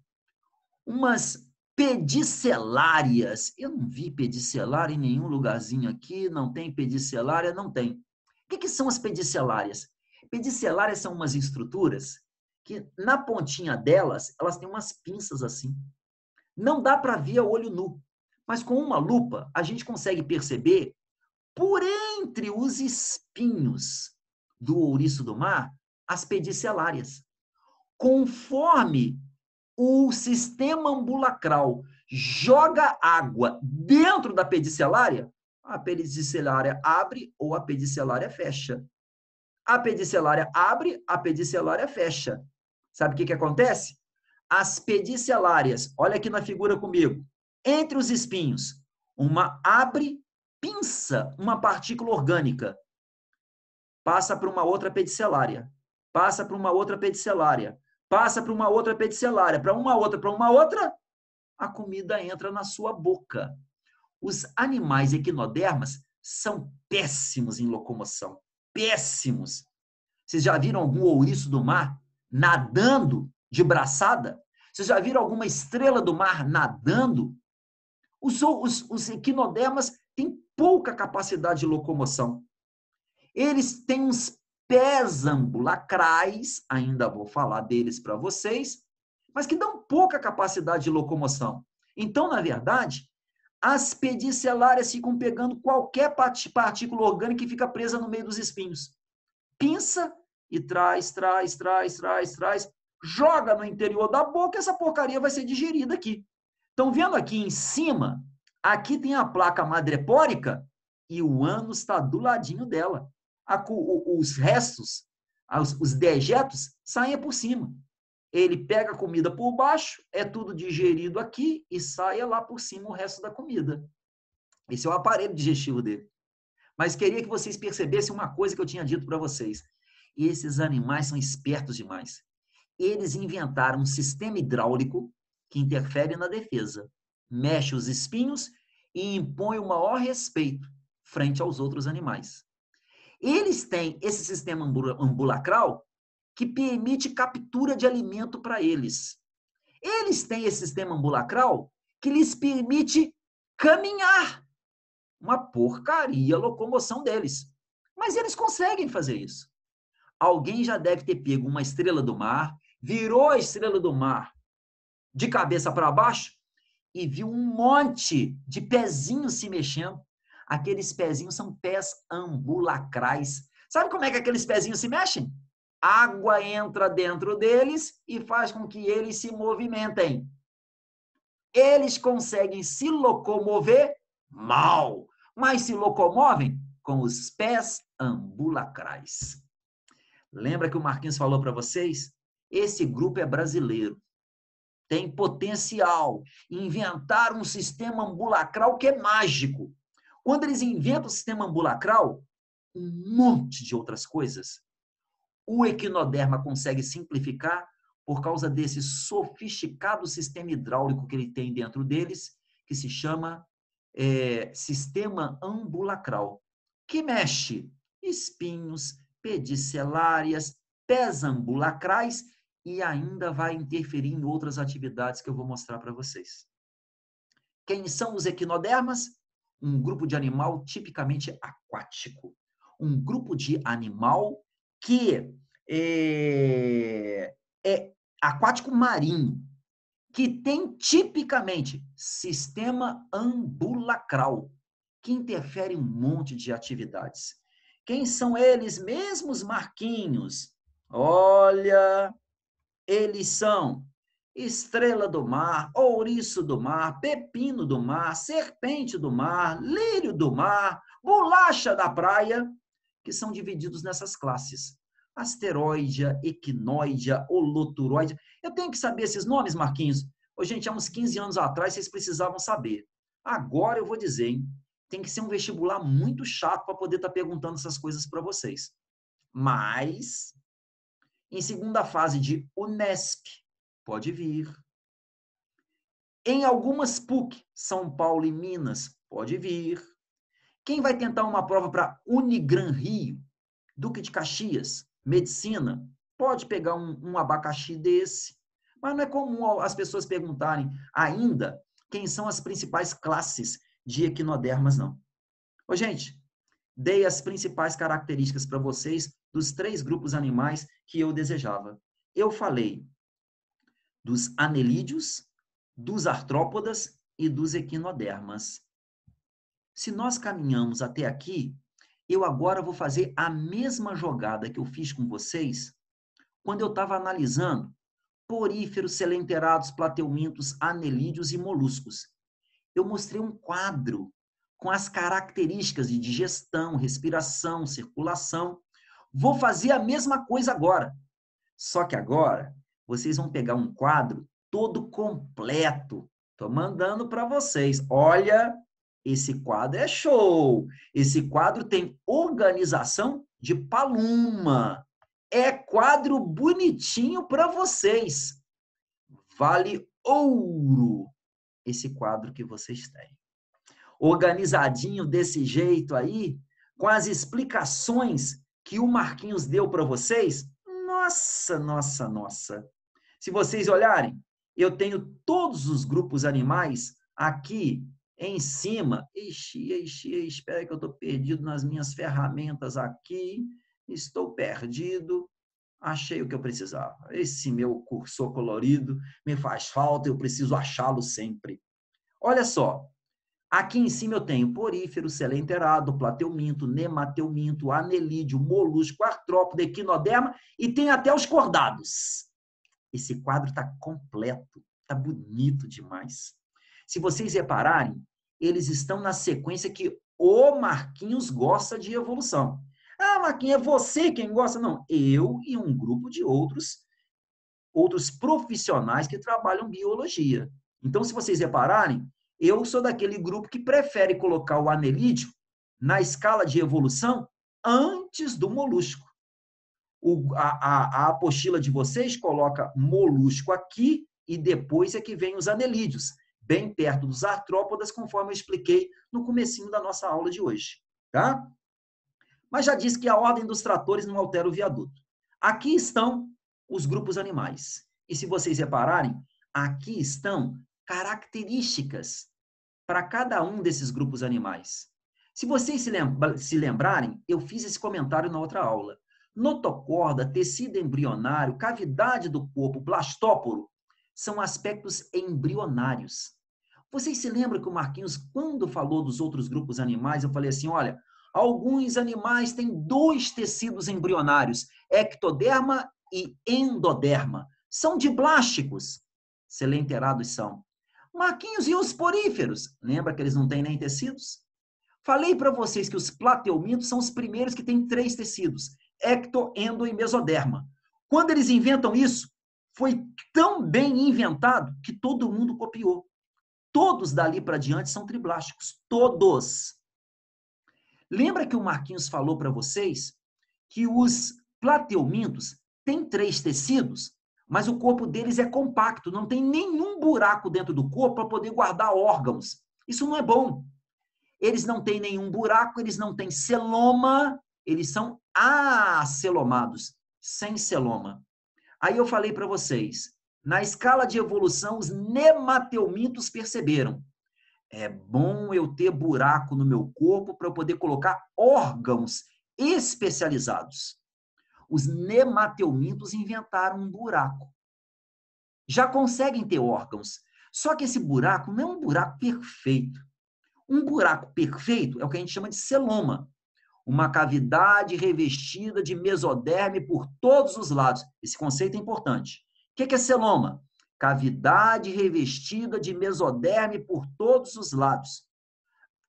umas pedicelárias. Eu não vi pedicelária em nenhum lugarzinho aqui, não tem pedicelária, não tem. O que, que são as pedicelárias? Pedicelárias são umas estruturas que na pontinha delas, elas têm umas pinças assim. Não dá para ver a olho nu, mas com uma lupa a gente consegue perceber por entre os espinhos do ouriço do mar as pedicelárias. Conforme o sistema ambulacral joga água dentro da pedicelária, a pedicelária abre ou a pedicelária fecha. A pedicelária abre, a pedicelária fecha. Sabe o que, que acontece? As pedicelárias, olha aqui na figura comigo, entre os espinhos, uma abre, pinça uma partícula orgânica, passa para uma outra pedicelária, passa para uma outra pedicelária, passa para uma outra pedicelária, para uma outra, para uma outra, a comida entra na sua boca. Os animais equinodermas são péssimos em locomoção, péssimos. Vocês já viram algum ouriço do mar nadando de braçada? Vocês já viram alguma estrela do mar nadando? Os, os, os equinodermas têm pouca capacidade de locomoção. Eles têm uns ambulacrais, ainda vou falar deles para vocês, mas que dão pouca capacidade de locomoção. Então, na verdade, as pedicelárias ficam pegando qualquer partícula orgânica que fica presa no meio dos espinhos. Pinça e traz, traz, traz, traz, traz, joga no interior da boca, essa porcaria vai ser digerida aqui. Estão vendo aqui em cima? Aqui tem a placa madrepórica e o ânus está do ladinho dela a, os restos, os, os dejetos, saem por cima. Ele pega a comida por baixo, é tudo digerido aqui e sai lá por cima o resto da comida. Esse é o aparelho digestivo dele. Mas queria que vocês percebessem uma coisa que eu tinha dito para vocês. Esses animais são espertos demais. Eles inventaram um sistema hidráulico que interfere na defesa, mexe os espinhos e impõe o maior respeito frente aos outros animais. Eles têm esse sistema ambulacral que permite captura de alimento para eles. Eles têm esse sistema ambulacral que lhes permite caminhar. Uma porcaria a locomoção deles. Mas eles conseguem fazer isso. Alguém já deve ter pego uma estrela do mar, virou a estrela do mar de cabeça para baixo e viu um monte de pezinhos se mexendo. Aqueles pezinhos são pés ambulacrais. Sabe como é que aqueles pezinhos se mexem? Água entra dentro deles e faz com que eles se movimentem. Eles conseguem se locomover mal, mas se locomovem com os pés ambulacrais. Lembra que o Marquinhos falou para vocês? Esse grupo é brasileiro. Tem potencial. Inventar um sistema ambulacral que é mágico. Quando eles inventam o sistema ambulacral, um monte de outras coisas, o equinoderma consegue simplificar por causa desse sofisticado sistema hidráulico que ele tem dentro deles, que se chama é, sistema ambulacral, que mexe espinhos, pedicelárias, pés ambulacrais e ainda vai interferir em outras atividades que eu vou mostrar para vocês. Quem são os equinodermas? um grupo de animal tipicamente aquático, um grupo de animal que é, é aquático marinho, que tem tipicamente sistema ambulacral, que interfere em um monte de atividades. Quem são eles mesmos, Marquinhos? Olha, eles são estrela do mar, ouriço do mar, pepino do mar, serpente do mar, lírio do mar, bolacha da praia, que são divididos nessas classes. Asteroide, equinoide, holoturoide. Eu tenho que saber esses nomes, Marquinhos. Ô, gente, há uns 15 anos atrás vocês precisavam saber. Agora eu vou dizer, hein? Tem que ser um vestibular muito chato para poder estar tá perguntando essas coisas para vocês. Mas, em segunda fase de Unesp, Pode vir. Em algumas PUC, São Paulo e Minas, pode vir. Quem vai tentar uma prova para Unigran Rio, Duque de Caxias, Medicina, pode pegar um, um abacaxi desse. Mas não é comum as pessoas perguntarem ainda quem são as principais classes de equinodermas, não. Ô, gente, dei as principais características para vocês dos três grupos animais que eu desejava. Eu falei dos anelídeos, dos artrópodas e dos equinodermas. Se nós caminhamos até aqui, eu agora vou fazer a mesma jogada que eu fiz com vocês quando eu estava analisando poríferos, selenterados, plateumintos, anelídeos e moluscos. Eu mostrei um quadro com as características de digestão, respiração, circulação. Vou fazer a mesma coisa agora. Só que agora vocês vão pegar um quadro todo completo. Estou mandando para vocês. Olha, esse quadro é show. Esse quadro tem organização de paluma. É quadro bonitinho para vocês. Vale ouro esse quadro que vocês têm. Organizadinho desse jeito aí, com as explicações que o Marquinhos deu para vocês, nossa, nossa, nossa. Se vocês olharem, eu tenho todos os grupos animais aqui em cima. Ixi, ixi, espera que eu estou perdido nas minhas ferramentas aqui. Estou perdido. Achei o que eu precisava. Esse meu cursor colorido me faz falta, eu preciso achá-lo sempre. Olha só, Aqui em cima eu tenho porífero, selenterado, plateuminto, nemateuminto, anelídeo, molusco, artrópode, equinoderma e tem até os cordados. Esse quadro está completo, está bonito demais. Se vocês repararem, eles estão na sequência que o Marquinhos gosta de evolução. Ah, Marquinhos, é você quem gosta? Não, eu e um grupo de outros outros profissionais que trabalham biologia. Então, se vocês repararem, eu sou daquele grupo que prefere colocar o anelídeo na escala de evolução antes do molusco. O, a, a, a apostila de vocês coloca molusco aqui e depois é que vem os anelídeos, bem perto dos artrópodas, conforme eu expliquei no comecinho da nossa aula de hoje. Tá? Mas já disse que a ordem dos tratores não altera o viaduto. Aqui estão os grupos animais. E se vocês repararem, aqui estão características para cada um desses grupos animais. Se vocês se, lembra, se lembrarem, eu fiz esse comentário na outra aula. Notocorda, tecido embrionário, cavidade do corpo, plastóporo, são aspectos embrionários. Vocês se lembram que o Marquinhos, quando falou dos outros grupos animais, eu falei assim: olha, alguns animais têm dois tecidos embrionários, ectoderma e endoderma. São diplásticos. Selenterados são. Marquinhos e os poríferos. Lembra que eles não têm nem tecidos? Falei para vocês que os plateumintos são os primeiros que têm três tecidos: ecto, endo e mesoderma. Quando eles inventam isso, foi tão bem inventado que todo mundo copiou. Todos dali para diante são triblásticos, todos. Lembra que o Marquinhos falou para vocês que os plateumintos têm três tecidos? mas o corpo deles é compacto, não tem nenhum buraco dentro do corpo para poder guardar órgãos. Isso não é bom. Eles não têm nenhum buraco, eles não têm celoma, eles são acelomados, sem celoma. Aí eu falei para vocês, na escala de evolução, os nemateumitos perceberam. É bom eu ter buraco no meu corpo para eu poder colocar órgãos especializados. Os nemateumintos inventaram um buraco. Já conseguem ter órgãos, só que esse buraco não é um buraco perfeito. Um buraco perfeito é o que a gente chama de celoma, uma cavidade revestida de mesoderme por todos os lados. Esse conceito é importante. O que é celoma? Cavidade revestida de mesoderme por todos os lados.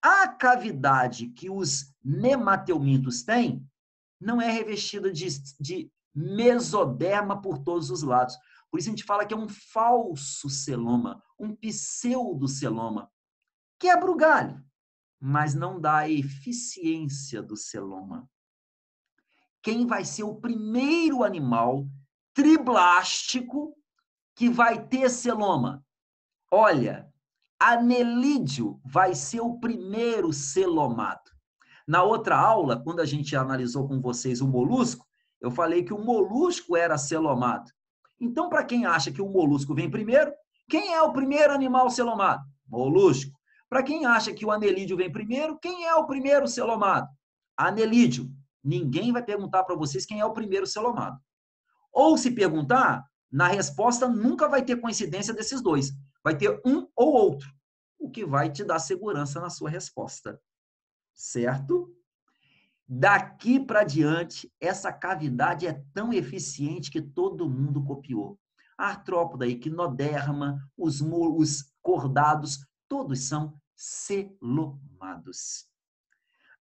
A cavidade que os nemateumintos têm não é revestida de, de mesoderma por todos os lados. Por isso a gente fala que é um falso celoma, um pseudoceloma. Quebra o galho, mas não dá a eficiência do celoma. Quem vai ser o primeiro animal triblástico que vai ter celoma? Olha, anelídeo vai ser o primeiro celomado. Na outra aula, quando a gente analisou com vocês o molusco, eu falei que o molusco era selomado. Então, para quem acha que o molusco vem primeiro, quem é o primeiro animal selomado? Molusco. Para quem acha que o anelídeo vem primeiro, quem é o primeiro selomado? Anelídeo. Ninguém vai perguntar para vocês quem é o primeiro selomado. Ou se perguntar, na resposta nunca vai ter coincidência desses dois. Vai ter um ou outro, o que vai te dar segurança na sua resposta certo? Daqui para diante, essa cavidade é tão eficiente que todo mundo copiou. artrópoda, equinoderma, os, os cordados, todos são celomados.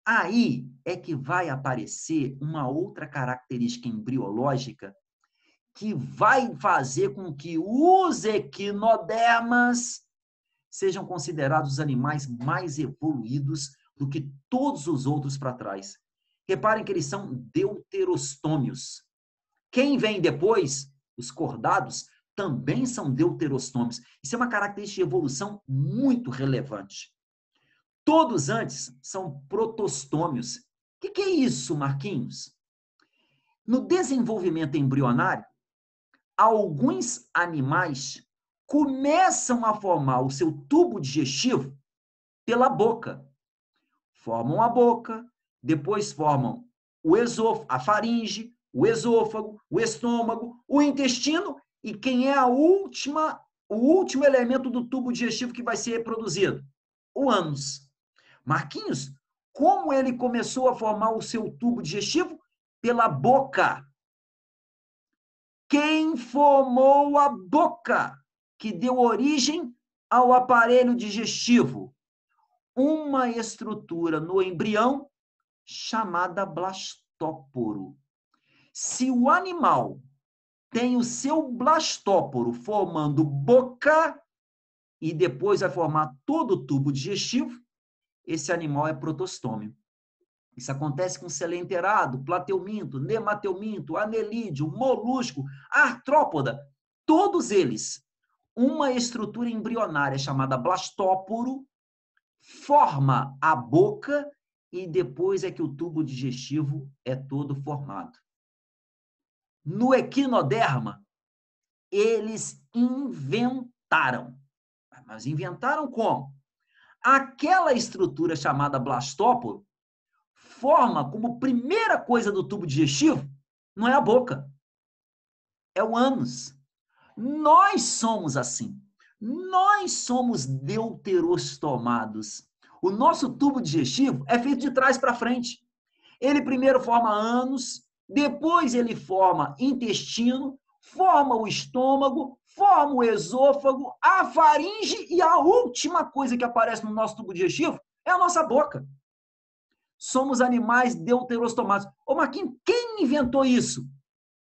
Aí é que vai aparecer uma outra característica embriológica que vai fazer com que os equinodermas sejam considerados os animais mais evoluídos do que todos os outros para trás. Reparem que eles são deuterostômios. Quem vem depois, os cordados, também são deuterostômios. Isso é uma característica de evolução muito relevante. Todos antes são protostômios. O que, que é isso, Marquinhos? No desenvolvimento embrionário, alguns animais começam a formar o seu tubo digestivo pela boca formam a boca, depois formam o esôfago, a faringe, o esôfago, o estômago, o intestino e quem é a última, o último elemento do tubo digestivo que vai ser reproduzido? O ânus. Marquinhos, como ele começou a formar o seu tubo digestivo? Pela boca. Quem formou a boca que deu origem ao aparelho digestivo? uma estrutura no embrião chamada blastóporo. Se o animal tem o seu blastóporo formando boca e depois vai formar todo o tubo digestivo, esse animal é protostômio. Isso acontece com selenterado, plateuminto, nemateuminto, anelídeo, molusco, artrópoda. Todos eles, uma estrutura embrionária chamada blastóporo, forma a boca e depois é que o tubo digestivo é todo formado. No equinoderma, eles inventaram. Mas inventaram como? Aquela estrutura chamada blastópolo forma como primeira coisa do tubo digestivo não é a boca, é o ânus. Nós somos assim. Nós somos deuterostomados. O nosso tubo digestivo é feito de trás para frente. Ele primeiro forma ânus, depois ele forma intestino, forma o estômago, forma o esôfago, a faringe e a última coisa que aparece no nosso tubo digestivo é a nossa boca. Somos animais deuterostomados. Ô Marquinhos, quem inventou isso?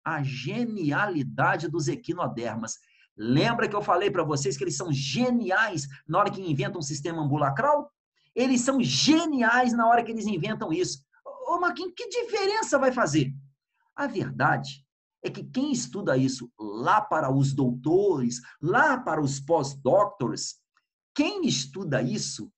A genialidade dos equinodermas. Lembra que eu falei para vocês que eles são geniais na hora que inventam um sistema ambulacral? Eles são geniais na hora que eles inventam isso. Ô, Maquin, que diferença vai fazer? A verdade é que quem estuda isso lá para os doutores, lá para os pós-doctors, quem estuda isso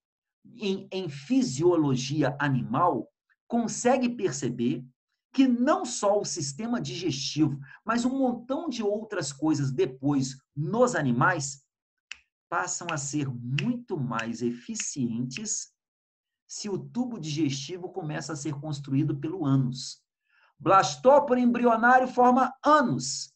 em, em fisiologia animal consegue perceber que não só o sistema digestivo, mas um montão de outras coisas depois nos animais passam a ser muito mais eficientes se o tubo digestivo começa a ser construído pelo ânus. Blastóporo embrionário forma ânus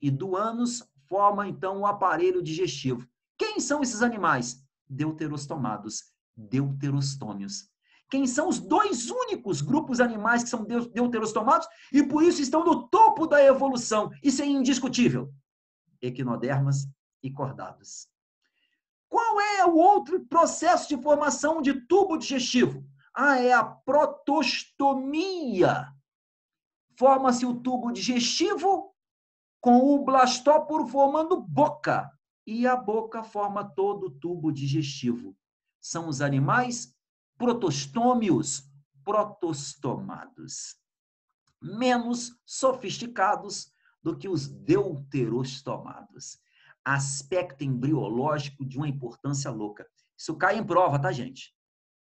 e do ânus forma então o aparelho digestivo. Quem são esses animais? Deuterostomados, deuterostômios. Quem são os dois únicos grupos animais que são deuterostomados e por isso estão no topo da evolução? Isso é indiscutível equinodermas e cordados. Qual é o outro processo de formação de tubo digestivo? Ah, é a protostomia. Forma-se o tubo digestivo com o blastóporo formando boca. E a boca forma todo o tubo digestivo. São os animais protostômios, protostomados. Menos sofisticados, do que os deuterostomados. Aspecto embriológico de uma importância louca. Isso cai em prova, tá, gente?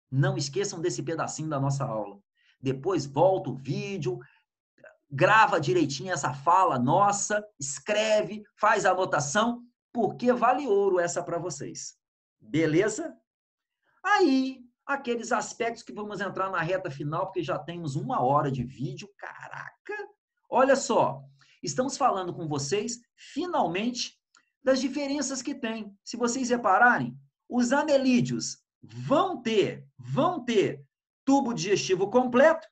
Não esqueçam desse pedacinho da nossa aula. Depois volta o vídeo, grava direitinho essa fala nossa, escreve, faz a anotação, porque vale ouro essa para vocês. Beleza? Aí, aqueles aspectos que vamos entrar na reta final, porque já temos uma hora de vídeo. Caraca! Olha só, Estamos falando com vocês, finalmente, das diferenças que tem. Se vocês repararem, os anelídeos vão ter, vão ter tubo digestivo completo,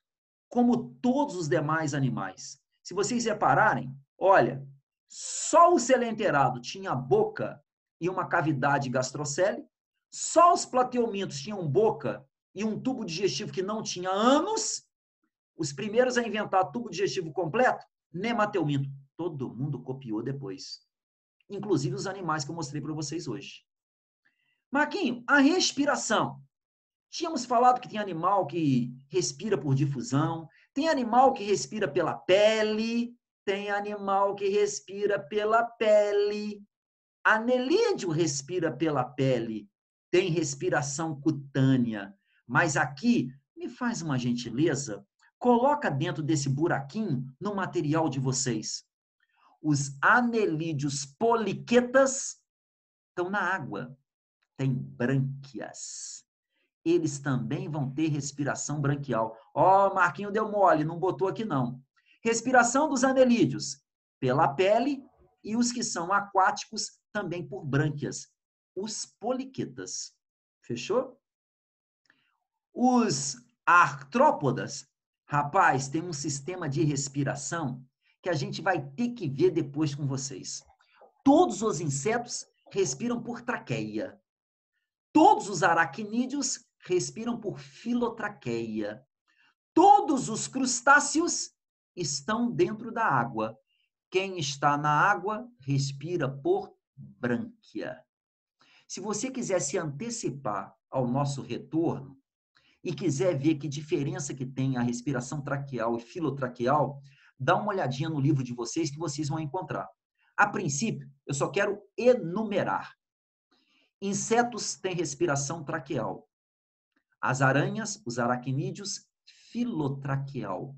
como todos os demais animais. Se vocês repararem, olha, só o selenterado tinha boca e uma cavidade gastrocele, só os plateomintos tinham boca e um tubo digestivo que não tinha ânus. Os primeiros a inventar tubo digestivo completo Nemateuminto. Né, Todo mundo copiou depois. Inclusive os animais que eu mostrei para vocês hoje. Marquinho, a respiração. Tínhamos falado que tem animal que respira por difusão, tem animal que respira pela pele, tem animal que respira pela pele. Anelídeo respira pela pele, tem respiração cutânea. Mas aqui, me faz uma gentileza, coloca dentro desse buraquinho no material de vocês. Os anelídeos poliquetas estão na água, tem brânquias. Eles também vão ter respiração branquial. Ó, oh, Marquinho deu mole, não botou aqui não. Respiração dos anelídeos pela pele e os que são aquáticos também por brânquias, os poliquetas. Fechou? Os artrópodas Rapaz, tem um sistema de respiração que a gente vai ter que ver depois com vocês. Todos os insetos respiram por traqueia. Todos os aracnídeos respiram por filotraqueia. Todos os crustáceos estão dentro da água. Quem está na água respira por brânquia. Se você quiser se antecipar ao nosso retorno, e quiser ver que diferença que tem a respiração traqueal e filotraqueal, dá uma olhadinha no livro de vocês que vocês vão encontrar. A princípio, eu só quero enumerar. Insetos têm respiração traqueal. As aranhas, os aracnídeos, filotraqueal.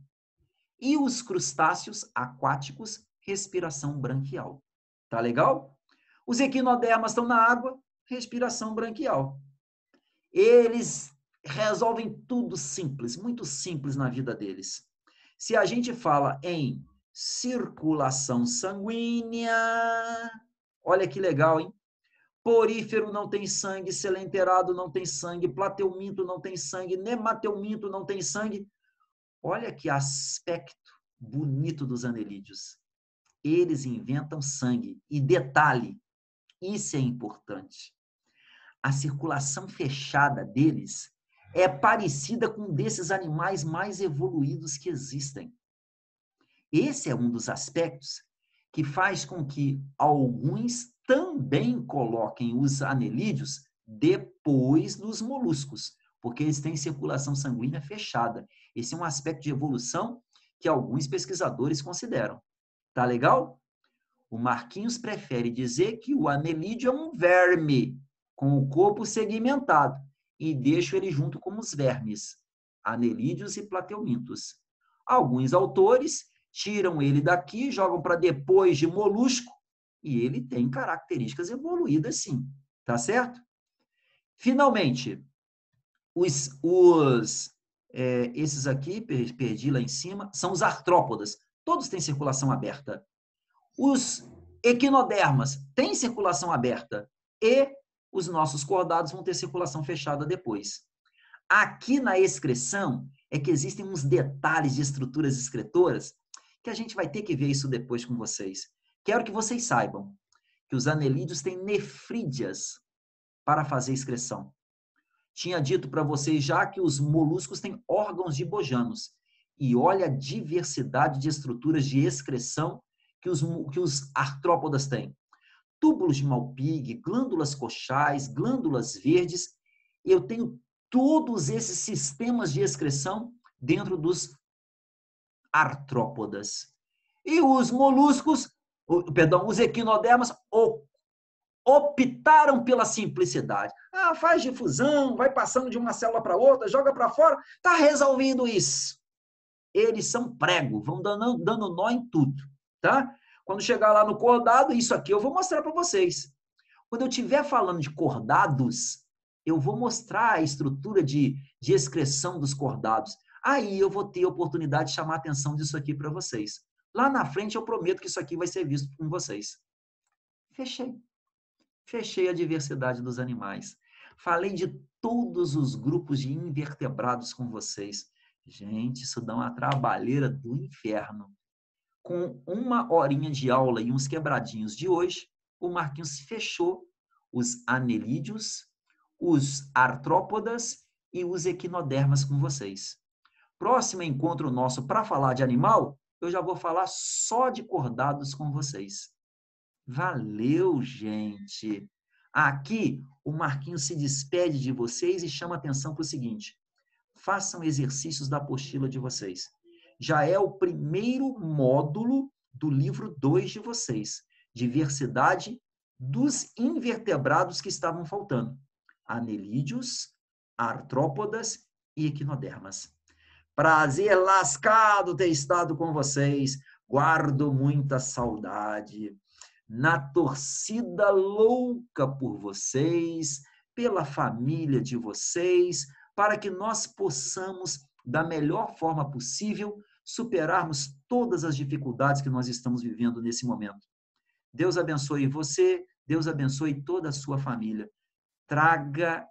E os crustáceos aquáticos, respiração branquial. Tá legal? Os equinodermas estão na água, respiração branquial. Eles resolvem tudo simples, muito simples na vida deles. Se a gente fala em circulação sanguínea, olha que legal, hein? Porífero não tem sangue, selenterado não tem sangue, plateuminto não tem sangue, nemateuminto não tem sangue. Olha que aspecto bonito dos anelídeos. Eles inventam sangue. E detalhe, isso é importante. A circulação fechada deles é parecida com um desses animais mais evoluídos que existem. Esse é um dos aspectos que faz com que alguns também coloquem os anelídeos depois dos moluscos, porque eles têm circulação sanguínea fechada. Esse é um aspecto de evolução que alguns pesquisadores consideram. Tá legal? O Marquinhos prefere dizer que o anelídeo é um verme com o corpo segmentado e deixo ele junto com os vermes, anelídeos e plateumintos. Alguns autores tiram ele daqui, jogam para depois de molusco, e ele tem características evoluídas sim, tá certo? Finalmente, os, os é, esses aqui, perdi lá em cima, são os artrópodas. Todos têm circulação aberta. Os equinodermas têm circulação aberta e os nossos cordados vão ter circulação fechada depois. Aqui na excreção é que existem uns detalhes de estruturas excretoras que a gente vai ter que ver isso depois com vocês. Quero que vocês saibam que os anelídeos têm nefrídeas para fazer excreção. Tinha dito para vocês já que os moluscos têm órgãos de bojanos. E olha a diversidade de estruturas de excreção que os, que os artrópodas têm túbulos de Malpig, glândulas coxais, glândulas verdes. Eu tenho todos esses sistemas de excreção dentro dos artrópodas. E os moluscos, perdão, os equinodermas optaram pela simplicidade. Ah, faz difusão, vai passando de uma célula para outra, joga para fora, tá resolvido isso. Eles são prego, vão dando, dando nó em tudo, tá? Quando chegar lá no cordado, isso aqui eu vou mostrar para vocês. Quando eu estiver falando de cordados, eu vou mostrar a estrutura de, de excreção dos cordados. Aí eu vou ter a oportunidade de chamar a atenção disso aqui para vocês. Lá na frente eu prometo que isso aqui vai ser visto com vocês. Fechei. Fechei a diversidade dos animais. Falei de todos os grupos de invertebrados com vocês. Gente, isso dá uma trabalheira do inferno com uma horinha de aula e uns quebradinhos de hoje, o Marquinhos fechou os anelídeos, os artrópodas e os equinodermas com vocês. Próximo encontro nosso para falar de animal, eu já vou falar só de cordados com vocês. Valeu, gente! Aqui, o Marquinhos se despede de vocês e chama atenção para o seguinte: façam exercícios da apostila de vocês já é o primeiro módulo do livro 2 de vocês, diversidade dos invertebrados que estavam faltando, anelídeos, artrópodas e equinodermas. Prazer lascado ter estado com vocês, guardo muita saudade, na torcida louca por vocês, pela família de vocês, para que nós possamos, da melhor forma possível, superarmos todas as dificuldades que nós estamos vivendo nesse momento. Deus abençoe você, Deus abençoe toda a sua família. Traga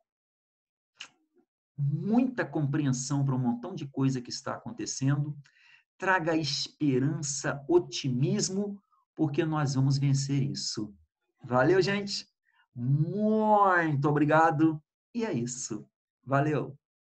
muita compreensão para um montão de coisa que está acontecendo. Traga esperança, otimismo, porque nós vamos vencer isso. Valeu, gente! Muito obrigado! E é isso. Valeu!